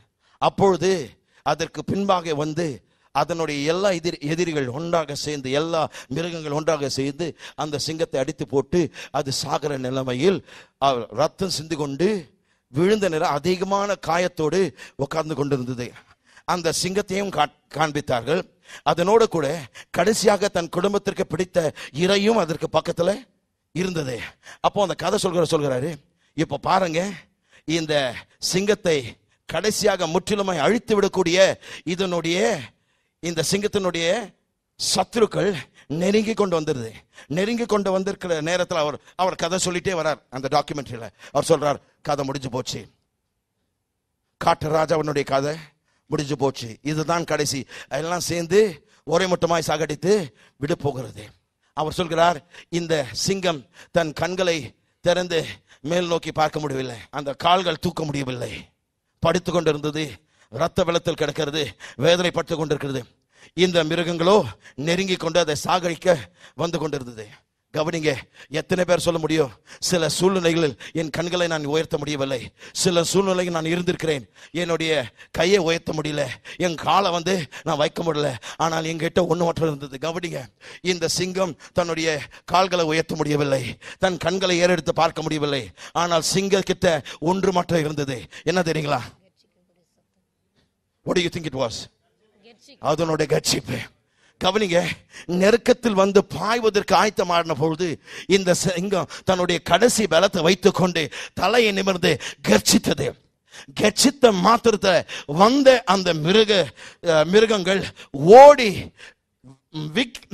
அப்பொழுது அதற்கு பின்பாக வந்து அதனுடைய எல்லா எதிர் எதிரிகள் ஒன்றாக சேர்ந்து எல்லா மிருகங்கள் ஒன்றாக சேர்ந்து அந்த சிங்கத்தை அடித்து போட்டு அது சாகிற நிலைமையில் ரத்தம் சிந்து கொண்டு விழுந்த நிறம் அதிகமான காயத்தோடு உட்கார்ந்து கொண்டிருந்தது அந்த சிங்கத்தையும் காண்பித்தார்கள் அதனோடு கூட கடைசியாக தன் குடும்பத்திற்கு பிடித்த இறையும் அதற்கு பக்கத்தில் இருந்தது அப்போ அந்த கதை சொல்கிற சொல்கிறாரு இப்போ பாருங்கள் இந்த சிங்கத்தை கடைசியாக முற்றிலுமாய் அழித்து விடக்கூடிய இதனுடைய இந்த சிங்கத்தினுடைய சத்துருக்கள் நெருங்கி கொண்டு வந்துடுது நெருங்கி கொண்டு வந்திருக்கிற நேரத்தில் அவர் அவர் கதை சொல்லிட்டே வரார் அந்த டாக்குமெண்ட்ரியில் அவர் சொல்றார் கதை முடிஞ்சு போச்சு காட்டு ராஜாவனுடைய கதை முடிஞ்சு போச்சு இதுதான் கடைசி எல்லாம் சேர்ந்து ஒரே மொட்டமாய் சாகடித்து விட போகிறது அவர் சொல்கிறார் இந்த சிங்கம் தன் கண்களை திறந்து மேல் நோக்கி பார்க்க முடியவில்லை அந்த கால்கள் தூக்க முடியவில்லை படுத்து கொண்டிருந்தது ரத்த வெள்ளத்தில் கிடக்கிறது வேதனைப்பட்டு கொண்டிருக்கிறது இந்த மிருகங்களோ நெருங்கி கொண்டு அதை சாகடிக்க வந்து கொண்டிருந்தது கவனிங்க எத்தனை பேர் சொல்ல முடியும் சில சூழ்நிலைகளில் என் கண்களை நான் உயர்த்த முடியவில்லை சில சூழ்நிலைகள் நான் இருந்திருக்கிறேன் என்னுடைய கையை உயர்த்த முடியல என் காலை வந்து நான் வைக்க முடியல ஆனால் எங்கிட்ட ஒன்று மாற்றம் இருந்தது கவனிங்க இந்த சிங்கம் தன்னுடைய கால்களை உயர்த்த முடியவில்லை தன் கண்களை ஏறெடுத்து பார்க்க முடியவில்லை ஆனால் சிங்க கிட்ட ஒன்று மாற்றம் இருந்தது என்ன தெரியுங்களா அதனுடைய கட்சிப்பேன் கவனிங்க நெருக்கத்தில் வந்து பாய்வதற்கு ஆயத்தமாடின பொழுது இந்த சிங்கம் தன்னுடைய கடைசி பலத்தை வைத்துக்கொண்டு தலையை நிமிர்ந்து கர்ச்சித்தது கர்ச்சித்த மாத்திரத்தை வந்த அந்த மிருக மிருகங்கள் ஓடி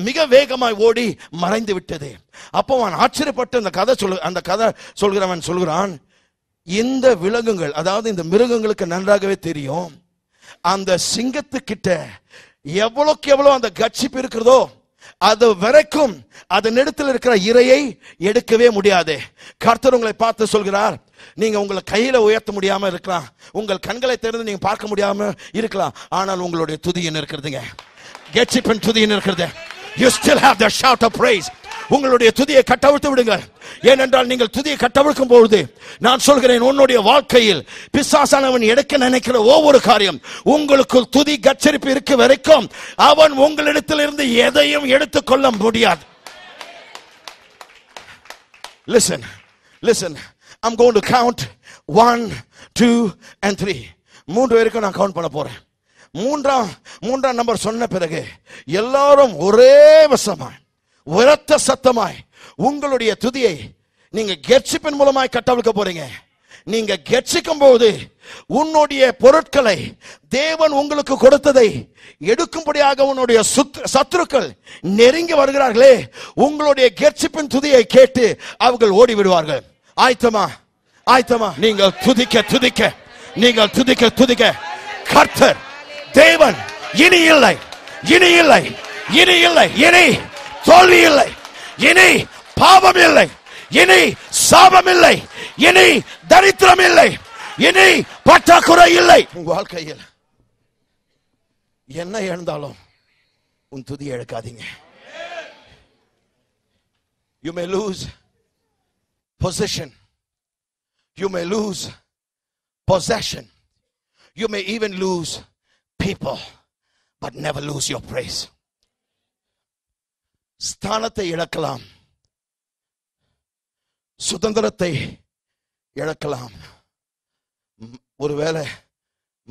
மிக வேகமாய் ஓடி மறைந்து விட்டது அப்போ அவன் ஆச்சரியப்பட்டு அந்த கதை சொல்லு அந்த கதை சொல்கிறவன் சொல்கிறான் இந்த விலங்குகள் அதாவது இந்த மிருகங்களுக்கு நன்றாகவே தெரியும் அந்த சிங்கத்துக்கிட்ட எவ்வளோக்கு எவ்வளோ அந்த கட்சிப்பு இருக்கிறதோ அது வரைக்கும் அதன் இடத்தில் இருக்கிற இறையை எடுக்கவே முடியாது கர்த்தர் உங்களை பார்த்து சொல்கிறார் நீங்க உங்களை கையில உயர்த்த முடியாம இருக்கலாம் உங்கள் கண்களை திறந்து நீங்க பார்க்க முடியாம இருக்கலாம் ஆனால் உங்களுடைய துதியின் இருக்கிறதுங்க கெட்சிப்பின் துதியின் இருக்கிறது you still have the shout of praise உங்களுடைய துதியை கட்டவிழ்த்து விடுங்கள் ஏனென்றால் நீங்கள் துதியை கட்டவிழ்க்கும் பொழுது நான் சொல்கிறேன் உன்னுடைய வாழ்க்கையில் பிசாசானவன் எடுக்க நினைக்கிற ஒவ்வொரு காரியம் உங்களுக்கு துதி கச்சரிப்பு இருக்க வரைக்கும் அவன் உங்களிடத்தில் இருந்து எதையும் எடுத்துக்கொள்ள முடியாது Listen, listen. I'm going to count one, two, and மூன்று வரைக்கும் நான் கவுண்ட் பண்ண போறேன் மூன்றாம் மூன்றாம் நம்பர் சொன்ன பிறகு எல்லாரும் ஒரே வசமாய் உரத்த சத்தமாய் உங்களுடைய துதியை நீங்க கெட்சிப்பின் மூலமாய் கட்டவிழ்க்க போறீங்க நீங்க கெட்சிக்கும் போது உன்னுடைய பொருட்களை தேவன் உங்களுக்கு கொடுத்ததை எடுக்கும்படியாக உன்னுடைய சத்துருக்கள் நெருங்கி வருகிறார்களே உங்களுடைய கெட்சிப்பின் துதியை கேட்டு அவர்கள் ஓடி விடுவார்கள் ஆயத்தமா ஆயத்தமா நீங்கள் துதிக்க துதிக்க நீங்கள் துதிக்க துதிக்க கர்த்தர் தேவன் இனி இல்லை இனி இல்லை இனி இல்லை இனி தோல்வி இல்லை இனி பாவம் இல்லை இனி சாபம் இல்லை இனி தரித்திரம் இல்லை இனி பற்றாக்குறை இல்லை உங்க வாழ்க்கையில் என்ன எழுந்தாலும் உன் துதி இழக்காதீங்க you may lose position you may lose possession you may even lose people but never lose your praise ஸ்தானத்தை இழக்கலாம் சுதந்திரத்தை இழக்கலாம் ஒருவேளை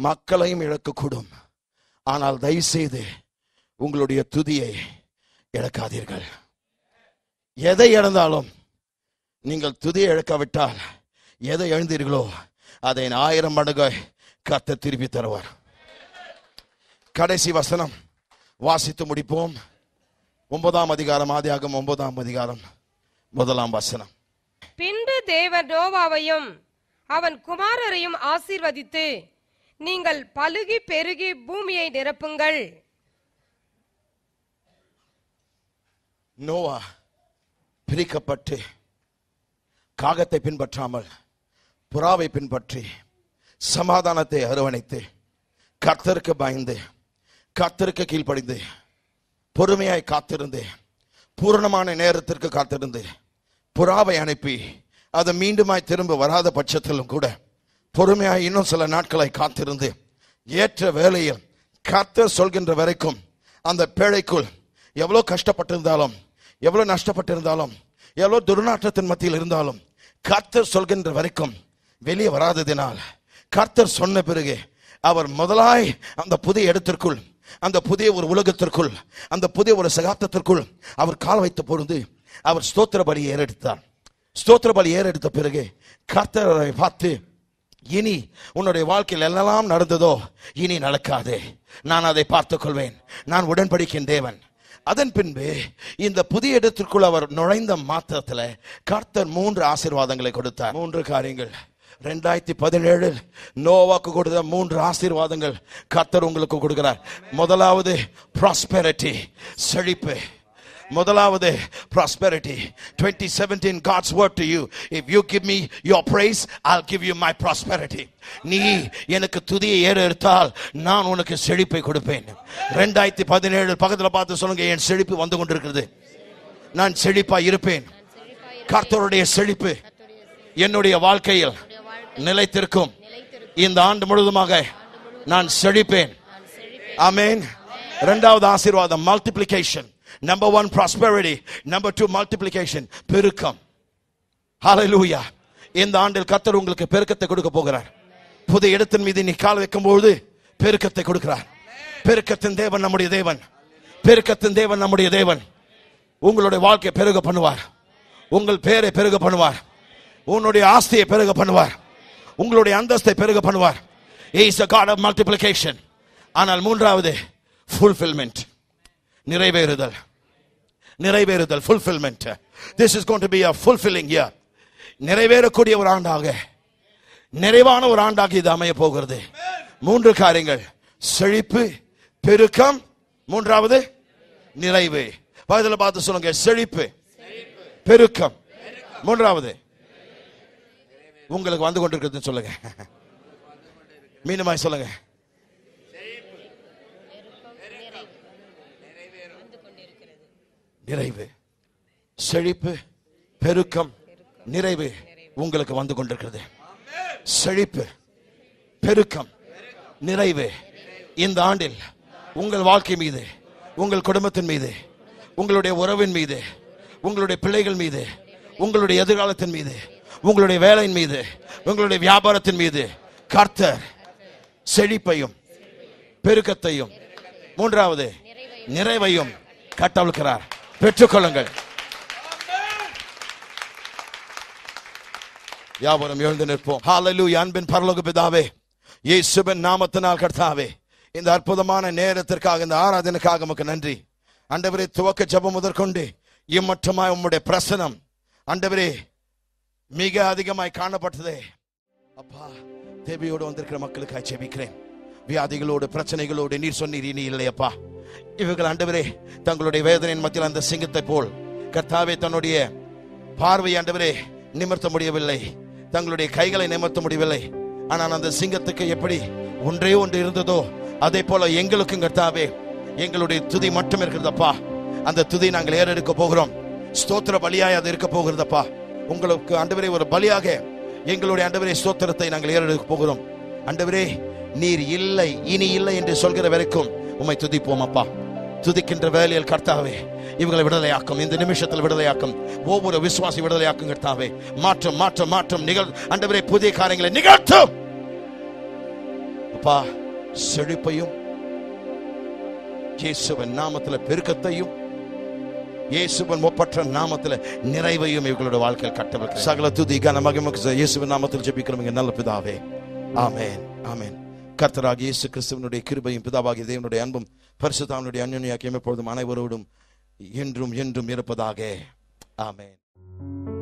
மக்களையும் இழக்கக்கூடும் ஆனால் தயவுசெய்து உங்களுடைய துதியை இழக்காதீர்கள் எதை இழந்தாலும் நீங்கள் துதியை இழக்காவிட்டால் எதை எழுந்தீர்களோ அதை ஆயிரம் மடங்கு கத்த திருப்பி தருவார் கடைசி வசனம் வாசித்து முடிப்போம் ஒன்பதாம் அதிகாரம் ஆதியாகும் ஒன்பதாம் அதிகாரம் முதலாம் வசனம் பின்பு தேவர் நோவாவையும் அவன் குமாரரையும் ஆசீர்வதித்து நீங்கள் பழுகி பெருகி பூமியை நிரப்புங்கள் நோவா பிரிக்கப்பட்டு காகத்தை பின்பற்றாமல் புறாவை பின்பற்றி சமாதானத்தை அரவணைத்து கத்தருக்கு பயந்து கத்தருக்கு கீழ்ப்படிந்து பொறுமையாய் காத்திருந்து பூரணமான நேரத்திற்கு காத்திருந்து புறாவை அனுப்பி அது மீண்டுமாய் திரும்ப வராத பட்சத்திலும் கூட பொறுமையாக இன்னும் சில நாட்களை காத்திருந்து ஏற்ற வேலையில் கர்த்தர் சொல்கின்ற வரைக்கும் அந்த பேழைக்குள் எவ்வளோ கஷ்டப்பட்டிருந்தாலும் எவ்வளோ நஷ்டப்பட்டிருந்தாலும் எவ்வளோ துர்நாற்றத்தின் மத்தியில் இருந்தாலும் கர்த்தர் சொல்கின்ற வரைக்கும் வெளியே வராததினால் கர்த்தர் சொன்ன பிறகு அவர் முதலாய் அந்த புதிய இடத்திற்குள் அந்த புதிய ஒரு உலகத்திற்குள் அந்த புதிய ஒரு சகாப்தத்திற்குள் அவர் கால் வைத்த பொழுது அவர் ஸ்தோத்திர பலி ஏறெடுத்தார் ஸ்தோத்திர பலி ஏறெடுத்த பிறகு கர்த்தரை பார்த்து இனி உன்னுடைய வாழ்க்கையில் எல்லாம் நடந்ததோ இனி நடக்காது நான் அதை கொள்வேன் நான் உடன்படிக்கின் தேவன் அதன் பின்பு இந்த புதிய இடத்திற்குள் அவர் நுழைந்த மாத்திரத்தில் கர்த்தர் மூன்று ஆசீர்வாதங்களை கொடுத்தார் மூன்று காரியங்கள் ரெண்டாயிரத்தி பதினேழில் நோவாக்கு கொடுத்த மூன்று ஆசீர்வாதங்கள் கர்த்தர் உங்களுக்கு கொடுக்கிறார் முதலாவது ப்ராஸ்பெரிட்டி செழிப்பு முதலாவது prosperity twenty seventeen God's word to you if you give me your praise I'll give you my prosperity நீ எனக்கு துதியை ஏற எடுத்தால் நான் உனக்கு செழிப்பை கொடுப்பேன் ரெண்டாயிரத்தி பதினேழு பக்கத்தில் பார்த்து சொல்லுங்க என் செழிப்பு வந்து கொண்டிருக்கிறது நான் செழிப்பா இருப்பேன் கர்த்தருடைய செழிப்பு என்னுடைய வாழ்க்கையில் நிலைத்திருக்கும் இந்த ஆண்டு முழுவதுமாக நான் செழிப்பேன் ஆமேன் இரண்டாவது ஆசீர்வாதம் multiplication Number one, prosperity. Number two, multiplication. பெருக்கம் ஹalleluya இந்த ஆண்டில் கர்த்தர் உங்களுக்கு பெருக்கத்தை கொடுக்க போகிறார் புது இடத்தின் மீது நீ கால் வைக்கும்போது பெருக்கத்தை கொடுக்கிறார் பெருக்கத்தின் தேவன் நம்முடைய தேவன் பெருக்கத்தின் தேவன் நம்முடைய தேவன் உங்களுடைய வாழ்க்கை பெருக பண்ணுவார் உங்கள் பேரை பெருக பண்ணுவார் உன்னுடைய ஆஸ்தியை பெருக பண்ணுவார் உங்களுடைய அந்தஸ்தை பெருக பண்ணுவார் is a God of multiplication ஆனால் மூன்றாவது ஃபுல்ஃபில்மெண்ட் நிறைவேறுதல் நிறைவேறுதல் fulfilment this is going to be a fulfilling year நிறைவேறக்கூடிய ஒரு ஆண்டாக நிறைவான ஒரு ஆண்டாக இது அமைய போகிறது மூன்று காரியங்கள் செழிப்பு பெருக்கம் மூன்றாவது நிறைவு பதில பார்த்து சொல்லுங்க செழிப்பு பெருக்கம் மூன்றாவது உங்களுக்கு வந்து கொண்டிருக்கிறது சொல்லுங்க மீனமாய் சொல்லுங்க நிறைவு செழிப்பு பெருக்கம் நிறைவு உங்களுக்கு வந்து கொண்டிருக்கிறது செழிப்பு பெருக்கம் நிறைவு இந்த ஆண்டில் உங்கள் வாழ்க்கை மீது உங்கள் குடும்பத்தின் மீது உங்களுடைய உறவின் மீது உங்களுடைய பிள்ளைகள் மீது உங்களுடைய எதிர்காலத்தின் மீது உங்களுடைய வேலையின் மீது உங்களுடைய வியாபாரத்தின் மீது கர்த்தர் செழிப்பையும் பெருக்கத்தையும் மூன்றாவது நிறைவையும் கட்டவிழ்கிறார் பெற்றுக்கொள்ளுங்கள் யாவரும் எழுந்து நிற்போம் ஹாலலு அன்பின் பரலோக பிதாவே இயேசுபின் நாமத்தினால் கர்த்தாவே இந்த அற்புதமான நேரத்திற்காக இந்த ஆராதனைக்காக உமக்கு நன்றி அண்டவரே துவக்க ஜபம் முதற்கொண்டு இம்மற்றமாய் உம்முடைய பிரசனம் அண்டவரே மிக அதிகமாய் காணப்பட்டதே அப்பா தேவியோடு வந்திருக்கிற மக்களுக்காக ஜெபிக்கிறேன் வியாதிகளோடு பிரச்சனைகளோடு நீர் சொன்னீர் இனி இல்லையப்பா இவர்கள் ஆண்டவரே தங்களுடைய வேதனையின் மத்தியில் அந்த சிங்கத்தை போல் கர்த்தாவே தன்னுடைய பார்வை ஆண்டவரே நிமர்த்த முடியவில்லை தங்களுடைய கைகளை நிமர்த்த முடியவில்லை ஆனால் அந்த சிங்கத்துக்கு எப்படி ஒன்றே ஒன்று இருந்ததோ அதே போல எங்களுக்கும் கர்த்தாவே எங்களுடைய துதி மட்டும் இருக்கிறதப்பா அந்த துதி நாங்கள் ஏறெடுக்க போகிறோம் ஸ்தோத்திர பலியாய் அது இருக்க போகிறதப்பா உங்களுக்கு அண்டவரே ஒரு பலியாக எங்களுடைய அண்டவரே ஸ்தோத்திரத்தை நாங்கள் ஏறெடுக்க போகிறோம் அண்டவரே நீர் இல்லை இனி இல்லை என்று சொல்கிற வரைக்கும் உம்மை துதிப்போம் அப்பா துதிக்கின்ற வேலையில் கர்த்தாவே இவங்களை விடுதலையாக்கும் இந்த நிமிஷத்தில் விடுதலையாக்கும் ஒவ்வொரு விசுவாசி விடுதலையாக்கும் கர்த்தாவே மாற்றம் மாற்றம் மாற்றம் நிகழ் அண்டவரை புதிய காரியங்களை நிகழ்த்தும் அப்பா செழிப்பையும் இயேசுவன் நாமத்தில் பெருக்கத்தையும் இயேசுவன் ஒப்பற்ற நாமத்தில் நிறைவையும் இவர்களோட வாழ்க்கையில் கட்டவர்கள் சகல துதி கன மகிமுக இயேசுவன் நாமத்தில் ஜெபிக்கிறோம் நல்ல பிதாவே ஆமேன் ஆமேன் கர்த்தராக இயேசு கிறிஸ்துவனுடைய கிருபையும் பிதாவாகிய தேவனுடைய அன்பும் பரிசுத்தாவனுடைய அந்நியாக்கியம் எப்பொழுதும் அனைவரோடும் என்றும் என்றும் இருப்பதாக ஆமேன்